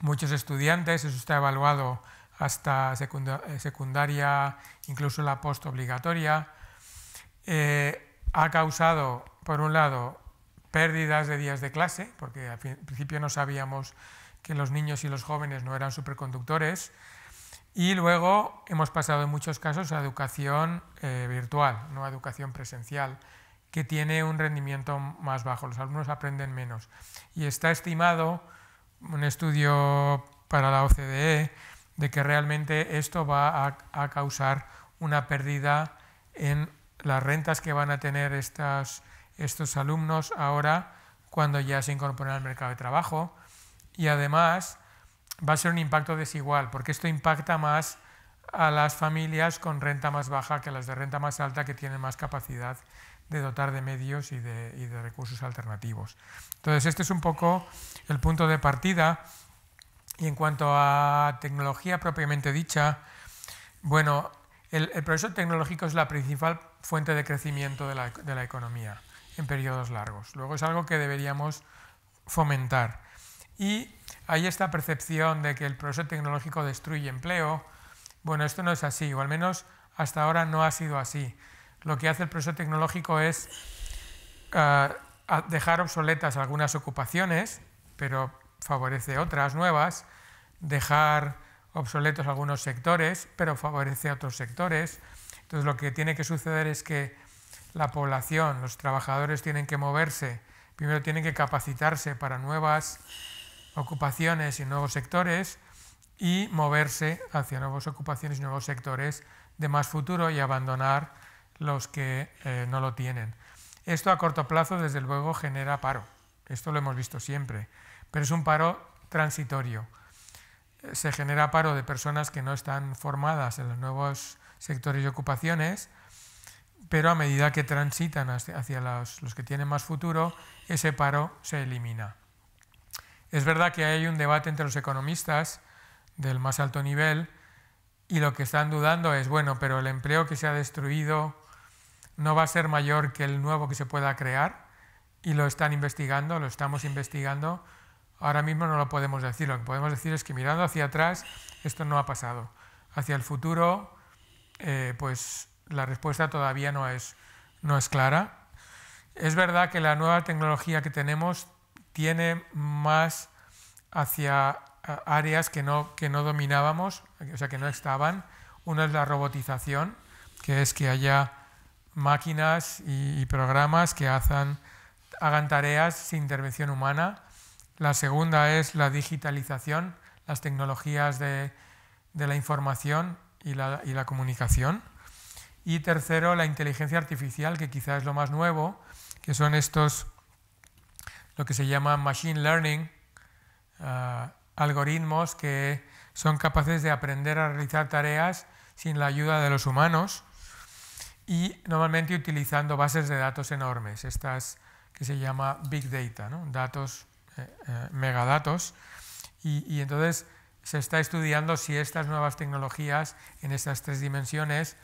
muchos estudiantes, eso está evaluado hasta secundaria, incluso la post obligatoria, ha causado por un lado, pérdidas de días de clase, porque al principio no sabíamos que los niños y los jóvenes no eran superconductores, y luego hemos pasado en muchos casos a educación eh, virtual, no a educación presencial, que tiene un rendimiento más bajo, los alumnos aprenden menos. Y está estimado un estudio para la OCDE de que realmente esto va a causar una pérdida en las rentas que van a tener estas estos alumnos ahora cuando ya se incorporan al mercado de trabajo y además va a ser un impacto desigual porque esto impacta más a las familias con renta más baja que a las de renta más alta que tienen más capacidad de dotar de medios y de, recursos alternativos. Entonces este es un poco el punto de partida y en cuanto a tecnología propiamente dicha, bueno, el, el, progreso tecnológico es la principal fuente de crecimiento de la economía en periodos largos. Luego es algo que deberíamos fomentar. Y hay esta percepción de que el proceso tecnológico destruye empleo. Bueno, esto no es así, o al menos hasta ahora no ha sido así. Lo que hace el proceso tecnológico es ah, dejar obsoletas algunas ocupaciones, pero favorece otras nuevas, dejar obsoletos algunos sectores, pero favorece otros sectores. Entonces lo que tiene que suceder es que la población, los trabajadores tienen que moverse, primero tienen que capacitarse para nuevas ocupaciones y nuevos sectores y moverse hacia nuevas ocupaciones y nuevos sectores de más futuro y abandonar los que eh, no lo tienen. Esto a corto plazo, desde luego, genera paro. Esto lo hemos visto siempre, pero es un paro transitorio. Se genera paro de personas que no están formadas en los nuevos sectores y ocupaciones, pero a medida que transitan hacia los, que tienen más futuro, ese paro se elimina. Es verdad que hay un debate entre los economistas del más alto nivel y lo que están dudando es, bueno, pero el empleo que se ha destruido no va a ser mayor que el nuevo que se pueda crear y lo están investigando, lo estamos investigando. Ahora mismo no lo podemos decir, lo que podemos decir es que mirando hacia atrás esto no ha pasado. Hacia el futuro, eh, pues la respuesta todavía no es, no es clara. Es verdad que la nueva tecnología que tenemos tiene más hacia eh, áreas que no, dominábamos, o sea, que no estaban. Una es la robotización, que es que haya máquinas y, programas que hagan, tareas sin intervención humana. La segunda es la digitalización, las tecnologías de, la información y la comunicación. Y tercero, la inteligencia artificial, que quizás es lo más nuevo, que son estos, lo que se llama machine learning, ah, algoritmos que son capaces de aprender a realizar tareas sin la ayuda de los humanos y normalmente utilizando bases de datos enormes, estas que se llama Big Data, datos, eh, eh, megadatos. y entonces se está estudiando si estas nuevas tecnologías en estas tres dimensiones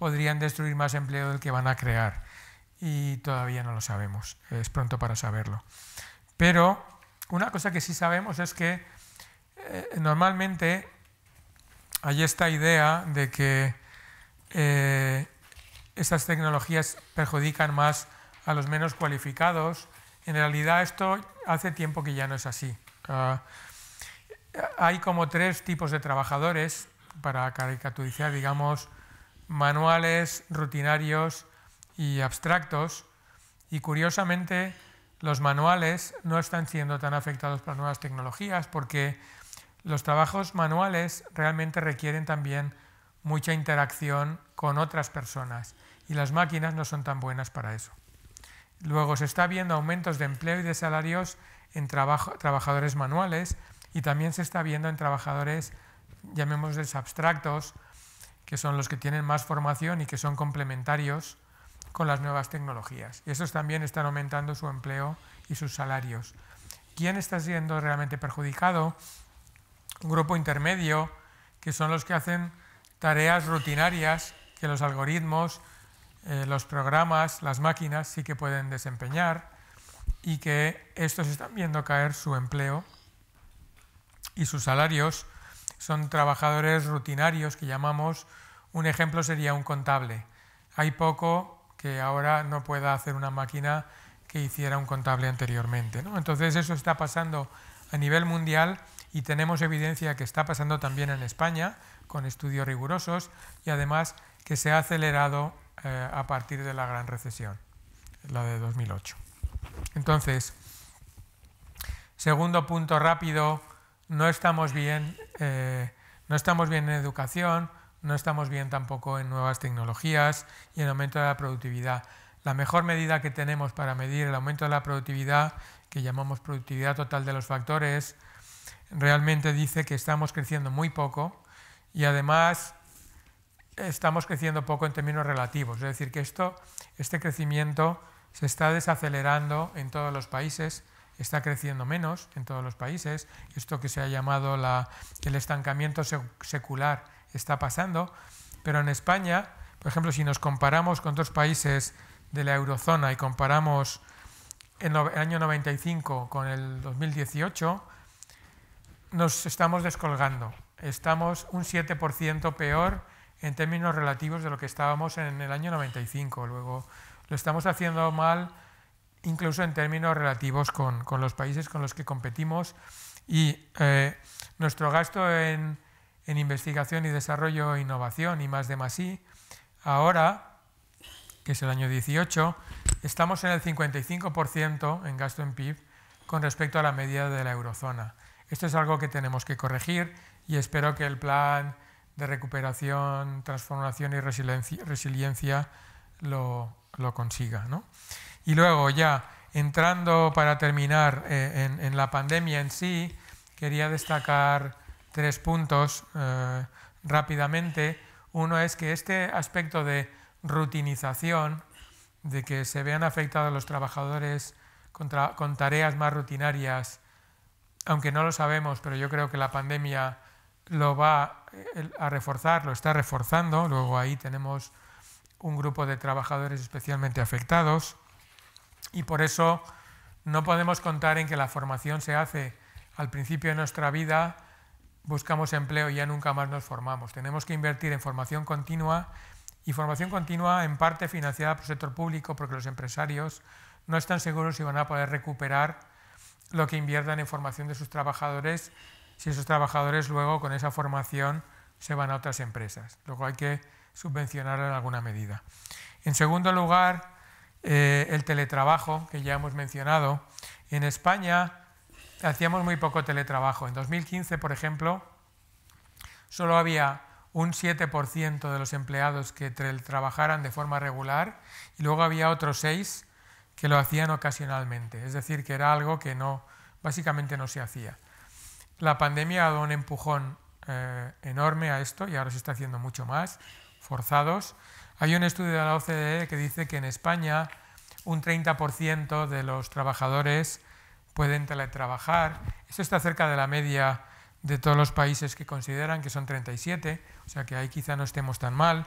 podrían destruir más empleo del que van a crear. Y todavía no lo sabemos, es pronto para saberlo. Pero una cosa que sí sabemos es que eh, normalmente hay esta idea de que eh, estas tecnologías perjudican más a los menos cualificados. En realidad esto hace tiempo que ya no es así. Ah, hay como tres tipos de trabajadores, para caricaturizar, digamos, manuales rutinarios y abstractos y curiosamente los manuales no están siendo tan afectados por nuevas tecnologías porque los trabajos manuales realmente requieren también mucha interacción con otras personas y las máquinas no son tan buenas para eso. Luego se está viendo aumentos de empleo y de salarios en trabajadores manuales y también se está viendo en trabajadores, llamémosles abstractos, que son los que tienen más formación y que son complementarios con las nuevas tecnologías. Y esos también están aumentando su empleo y sus salarios. ¿Quién está siendo realmente perjudicado? Un grupo intermedio, que son los que hacen tareas rutinarias que los algoritmos, eh, los programas, las máquinas sí que pueden desempeñar y que estos están viendo caer su empleo y sus salarios. Son trabajadores rutinarios que llamamos un ejemplo sería un contable. Hay poco que ahora no pueda hacer una máquina que hiciera un contable anteriormente. ¿no? Entonces eso está pasando a nivel mundial y tenemos evidencia que está pasando también en España con estudios rigurosos y además que se ha acelerado eh, a partir de la gran recesión, la de 2008. Entonces, segundo punto rápido, no estamos bien, eh, no estamos bien en educación, no estamos bien tampoco en nuevas tecnologías y en aumento de la productividad. La mejor medida que tenemos para medir el aumento de la productividad, que llamamos productividad total de los factores, realmente dice que estamos creciendo muy poco y además estamos creciendo poco en términos relativos. Es decir, que esto, este crecimiento se está desacelerando en todos los países, está creciendo menos en todos los países. Esto que se ha llamado el estancamiento secular está pasando, pero en España, por ejemplo, si nos comparamos con otros países de la eurozona y comparamos el año 95 con el 2018, nos estamos descolgando. Estamos un 7% peor en términos relativos de lo que estábamos en el año 95. Luego lo estamos haciendo mal incluso en términos relativos con, los países con los que competimos y eh, nuestro gasto en, en investigación y desarrollo e innovación y más de más y, ahora, que es el año 18, estamos en el 55% en gasto en PIB con respecto a la media de la eurozona. Esto es algo que tenemos que corregir y espero que el plan de recuperación, transformación y resiliencia, lo, consiga. Y luego ya, entrando para terminar eh, en, la pandemia en sí, quería destacar tres puntos eh, rápidamente. Uno es que este aspecto de rutinización, de que se vean afectados los trabajadores con tareas más rutinarias, aunque no lo sabemos, pero yo creo que la pandemia lo va eh, a reforzar, lo está reforzando. Luego ahí tenemos un grupo de trabajadores especialmente afectados y por eso no podemos contar en que la formación se hace al principio de nuestra vida buscamos empleo y ya nunca más nos formamos. Tenemos que invertir en formación continua y formación continua en parte financiada por el sector público porque los empresarios no están seguros si van a poder recuperar lo que inviertan en formación de sus trabajadores, si esos trabajadores luego con esa formación se van a otras empresas. Luego hay que subvencionar en alguna medida. En segundo lugar, eh, el teletrabajo, que ya hemos mencionado. En España hacíamos muy poco teletrabajo. En 2015, por ejemplo, solo había un 7% de los empleados que trabajaran de forma regular y luego había otros 6 que lo hacían ocasionalmente. Es decir, que era algo que no, básicamente no se hacía. La pandemia ha dado un empujón eh, enorme a esto y ahora se está haciendo mucho más, forzados. Hay un estudio de la OCDE que dice que en España un 30% de los trabajadores pueden teletrabajar. Eso está cerca de la media de todos los países que consideran, que son 37, o sea que ahí quizá no estemos tan mal.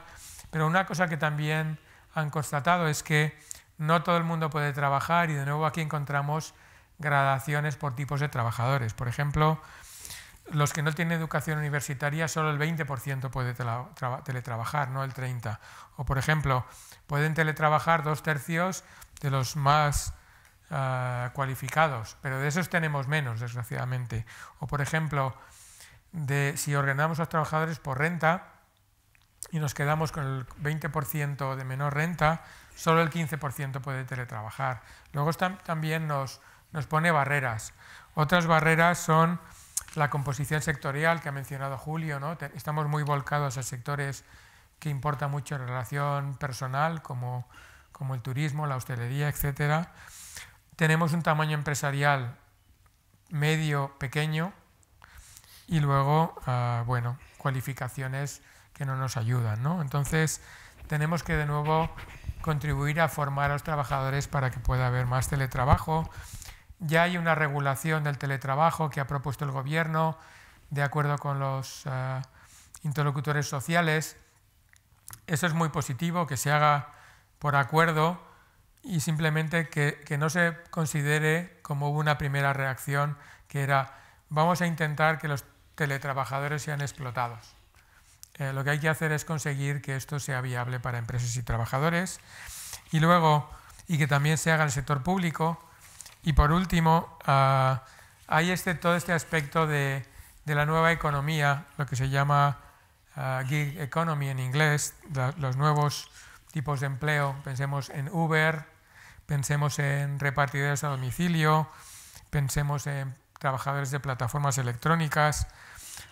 Pero una cosa que también han constatado es que no todo el mundo puede trabajar y de nuevo aquí encontramos gradaciones por tipos de trabajadores. Por ejemplo, los que no tienen educación universitaria, solo el 20% puede teletrabajar, no el 30%. O, por ejemplo, pueden teletrabajar dos tercios de los más Ah, cualificados, pero de esos tenemos menos, desgraciadamente. O, por ejemplo, de, si ordenamos a los trabajadores por renta y nos quedamos con el 20% de menor renta, solo el 15% puede teletrabajar. Luego también nos, pone barreras. Otras barreras son la composición sectorial que ha mencionado Julio. Estamos muy volcados a sectores que importan mucho en relación personal, como, como el turismo, la hostelería, etcétera tenemos un tamaño empresarial medio, pequeño, y luego, ah, bueno, cualificaciones que no nos ayudan, Entonces, tenemos que de nuevo contribuir a formar a los trabajadores para que pueda haber más teletrabajo. Ya hay una regulación del teletrabajo que ha propuesto el gobierno, de acuerdo con los ah, interlocutores sociales. Eso es muy positivo, que se haga por acuerdo, y simplemente que, no se considere como una primera reacción que era vamos a intentar que los teletrabajadores sean explotados. Eh, lo que hay que hacer es conseguir que esto sea viable para empresas y trabajadores y luego y que también se haga el sector público y por último ah, hay este, todo este aspecto de, la nueva economía, lo que se llama ah, gig economy en inglés, los nuevos tipos de empleo, pensemos en Uber, pensemos en repartidores a domicilio, pensemos en trabajadores de plataformas electrónicas.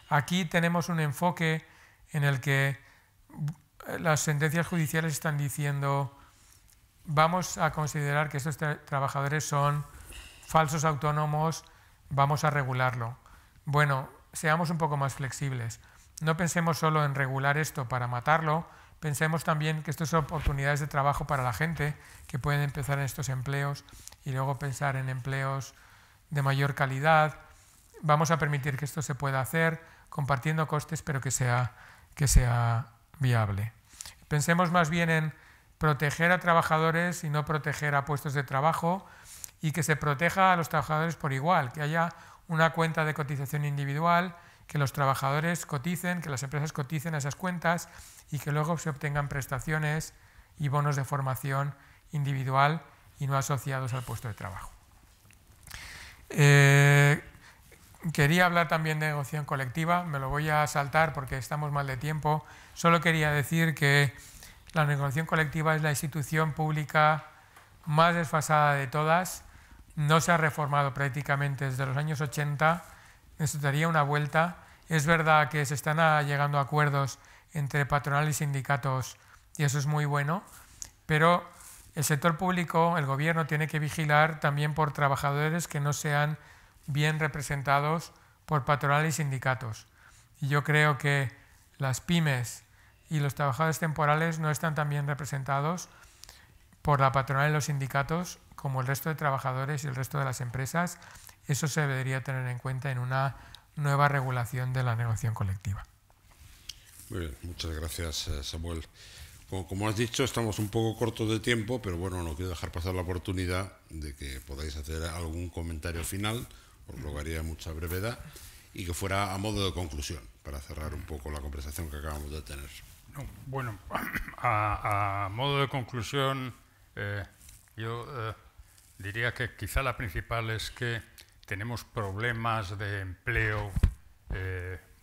Aquí tenemos un enfoque en el que las sentencias judiciales están diciendo vamos a considerar que estos trabajadores son falsos autónomos, vamos a regularlo. Bueno, seamos un poco más flexibles. No pensemos solo en regular esto para matarlo, Pensemos también que esto son oportunidades de trabajo para la gente que pueden empezar en estos empleos y luego pensar en empleos de mayor calidad. Vamos a permitir que esto se pueda hacer compartiendo costes, pero que sea, que sea viable. Pensemos más bien en proteger a trabajadores y no proteger a puestos de trabajo y que se proteja a los trabajadores por igual, que haya una cuenta de cotización individual, que los trabajadores coticen, que las empresas coticen a esas cuentas y que luego se obtengan prestaciones y bonos de formación individual y no asociados al puesto de trabajo. Eh, quería hablar también de negociación colectiva, me lo voy a saltar porque estamos mal de tiempo. Solo quería decir que la negociación colectiva es la institución pública más desfasada de todas, no se ha reformado prácticamente desde los años 80, necesitaría una vuelta. Es verdad que se están llegando a acuerdos entre patronal y sindicatos y eso es muy bueno, pero el sector público, el gobierno, tiene que vigilar también por trabajadores que no sean bien representados por patronal y sindicatos. Y yo creo que las pymes y los trabajadores temporales no están tan bien representados por la patronal y los sindicatos como el resto de trabajadores y el resto de las empresas. Eso se debería tener en cuenta en una nueva regulación de la negociación colectiva muchas gracias eh, Samuel. Como, has dicho, estamos un poco cortos de tiempo, pero bueno, no quiero dejar pasar la oportunidad de que podáis hacer algún comentario final, os rogaría mucha brevedad, y que fuera a modo de conclusión, para cerrar un poco la conversación que acabamos de tener. bueno, [clears throat] a, modo de conclusión, eh, yo eh, diría que quizá la principal es que tenemos problemas de empleo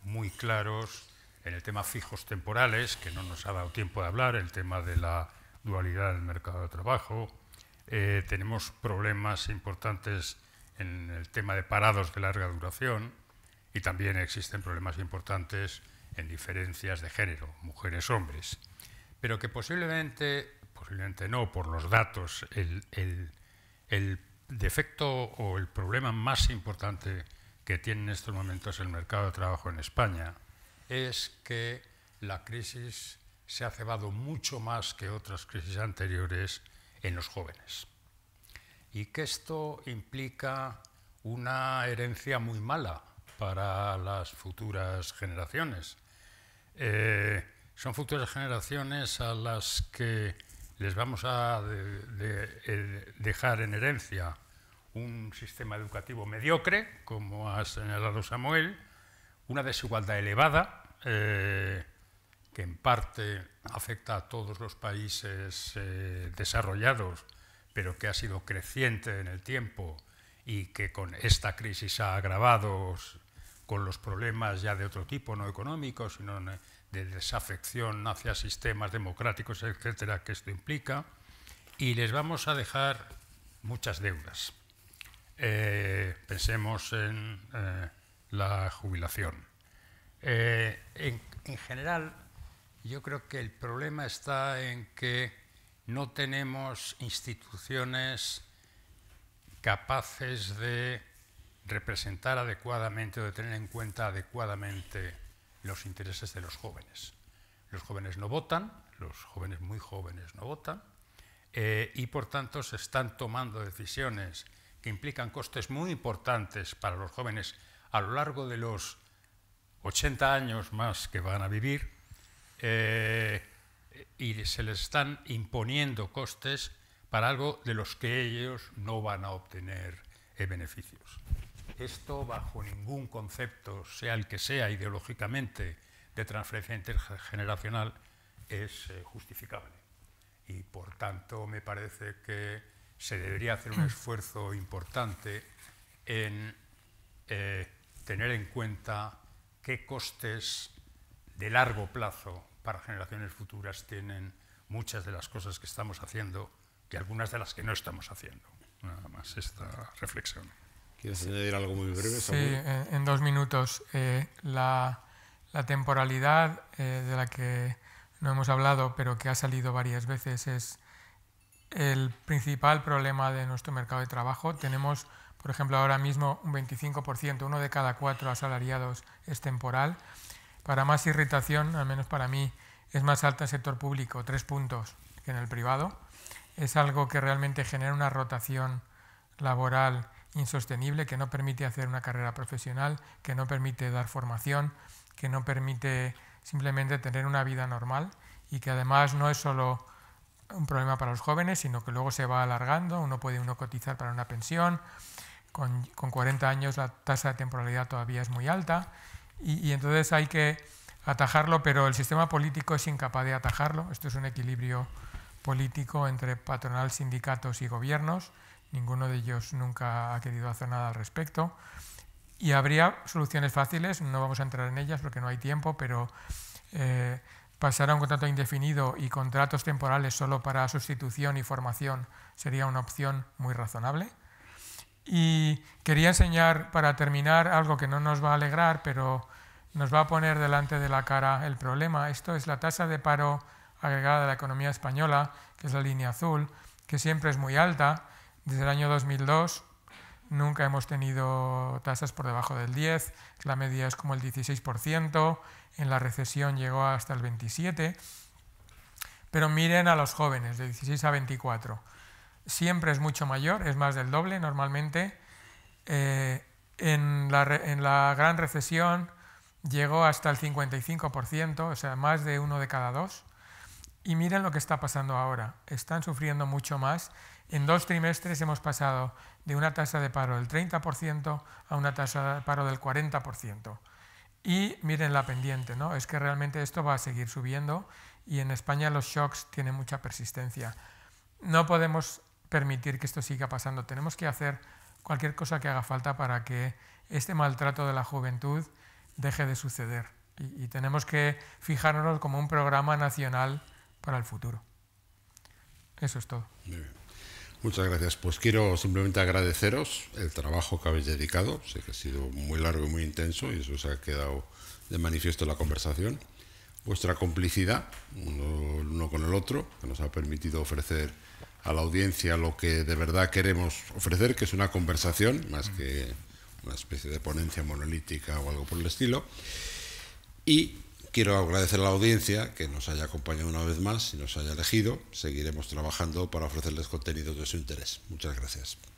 muy claros en el tema fijos temporales, que no nos ha dado tiempo de hablar, el tema de la dualidad del mercado de trabajo, eh, tenemos problemas importantes en el tema de parados de larga duración y también existen problemas importantes en diferencias de género, mujeres-hombres, pero que posiblemente, posiblemente no por los datos, el, el defecto o el problema más importante que tiene en estos momentos el mercado de trabajo en España es que la crisis se ha cebado mucho más que otras crisis anteriores en los jóvenes. Y que esto implica una herencia muy mala para las futuras generaciones. Eh, son futuras generaciones a las que les vamos a eh, dejar en herencia un sistema educativo mediocre, como ha señalado Samuel, una desigualdad elevada eh, que en parte afecta a todos los países eh, desarrollados, pero que ha sido creciente en el tiempo y que con esta crisis ha agravado con los problemas ya de otro tipo, no económicos, sino de desafección hacia sistemas democráticos, etcétera, que esto implica, y les vamos a dejar muchas deudas. Eh, pensemos en la jubilación. Eh, en, general, yo creo que el problema está en que no tenemos instituciones capaces de representar adecuadamente o de tener en cuenta adecuadamente los intereses de los jóvenes. Los jóvenes no votan, los jóvenes muy jóvenes no votan, eh, y por tanto se están tomando decisiones que implican costes muy importantes para los jóvenes a lo largo de los 80 años más que van a vivir, eh, y se les están imponiendo costes para algo de los que ellos no van a obtener eh, beneficios. Esto bajo ningún concepto, sea el que sea ideológicamente, de transferencia intergeneracional, es eh, justificable. Y por tanto me parece que se debería hacer un esfuerzo importante en tener en cuenta qué costes de largo plazo para generaciones futuras tienen muchas de las cosas que estamos haciendo y algunas de las que no estamos haciendo. Nada más esta reflexión. ¿Quieres añadir algo muy breve? Sí, eh, en dos minutos. Eh, la, temporalidad eh, de la que no hemos hablado, pero que ha salido varias veces, es el principal problema de nuestro mercado de trabajo. Tenemos por ejemplo, ahora mismo un 25%, uno de cada cuatro asalariados es temporal. Para más irritación, al menos para mí, es más alta el sector público, tres puntos, que en el privado. Es algo que realmente genera una rotación laboral insostenible, que no permite hacer una carrera profesional, que no permite dar formación, que no permite simplemente tener una vida normal y que además no es solo un problema para los jóvenes, sino que luego se va alargando, uno puede uno cotizar para una pensión, con, 40 años la tasa de temporalidad todavía es muy alta y, entonces hay que atajarlo, pero el sistema político es incapaz de atajarlo. Esto es un equilibrio político entre patronal, sindicatos y gobiernos. Ninguno de ellos nunca ha querido hacer nada al respecto. Y habría soluciones fáciles, no vamos a entrar en ellas porque no hay tiempo, pero eh, pasar a un contrato indefinido y contratos temporales solo para sustitución y formación sería una opción muy razonable. Y quería enseñar para terminar algo que no nos va a alegrar, pero nos va a poner delante de la cara el problema. Esto es la tasa de paro agregada de la economía española, que es la línea azul, que siempre es muy alta. Desde el año 2002 nunca hemos tenido tasas por debajo del 10, la media es como el 16%, en la recesión llegó hasta el 27%, pero miren a los jóvenes, de 16 a 24 siempre es mucho mayor, es más del doble normalmente. Eh, en, la, en la gran recesión llegó hasta el 55%, o sea, más de uno de cada dos. Y miren lo que está pasando ahora. Están sufriendo mucho más. En dos trimestres hemos pasado de una tasa de paro del 30% a una tasa de paro del 40%. Y miren la pendiente, ¿no? Es que realmente esto va a seguir subiendo y en España los shocks tienen mucha persistencia. No podemos permitir que esto siga pasando. Tenemos que hacer cualquier cosa que haga falta para que este maltrato de la juventud deje de suceder. Y, tenemos que fijarnos como un programa nacional para el futuro. Eso es todo. Muchas gracias. Pues quiero simplemente agradeceros el trabajo que habéis dedicado. Sé que ha sido muy largo y muy intenso y eso se ha quedado de manifiesto en la conversación. Vuestra complicidad, uno con el otro, que nos ha permitido ofrecer a la audiencia lo que de verdad queremos ofrecer, que es una conversación, más que una especie de ponencia monolítica o algo por el estilo. Y quiero agradecer a la audiencia que nos haya acompañado una vez más y nos haya elegido. Seguiremos trabajando para ofrecerles contenidos de su interés. Muchas gracias.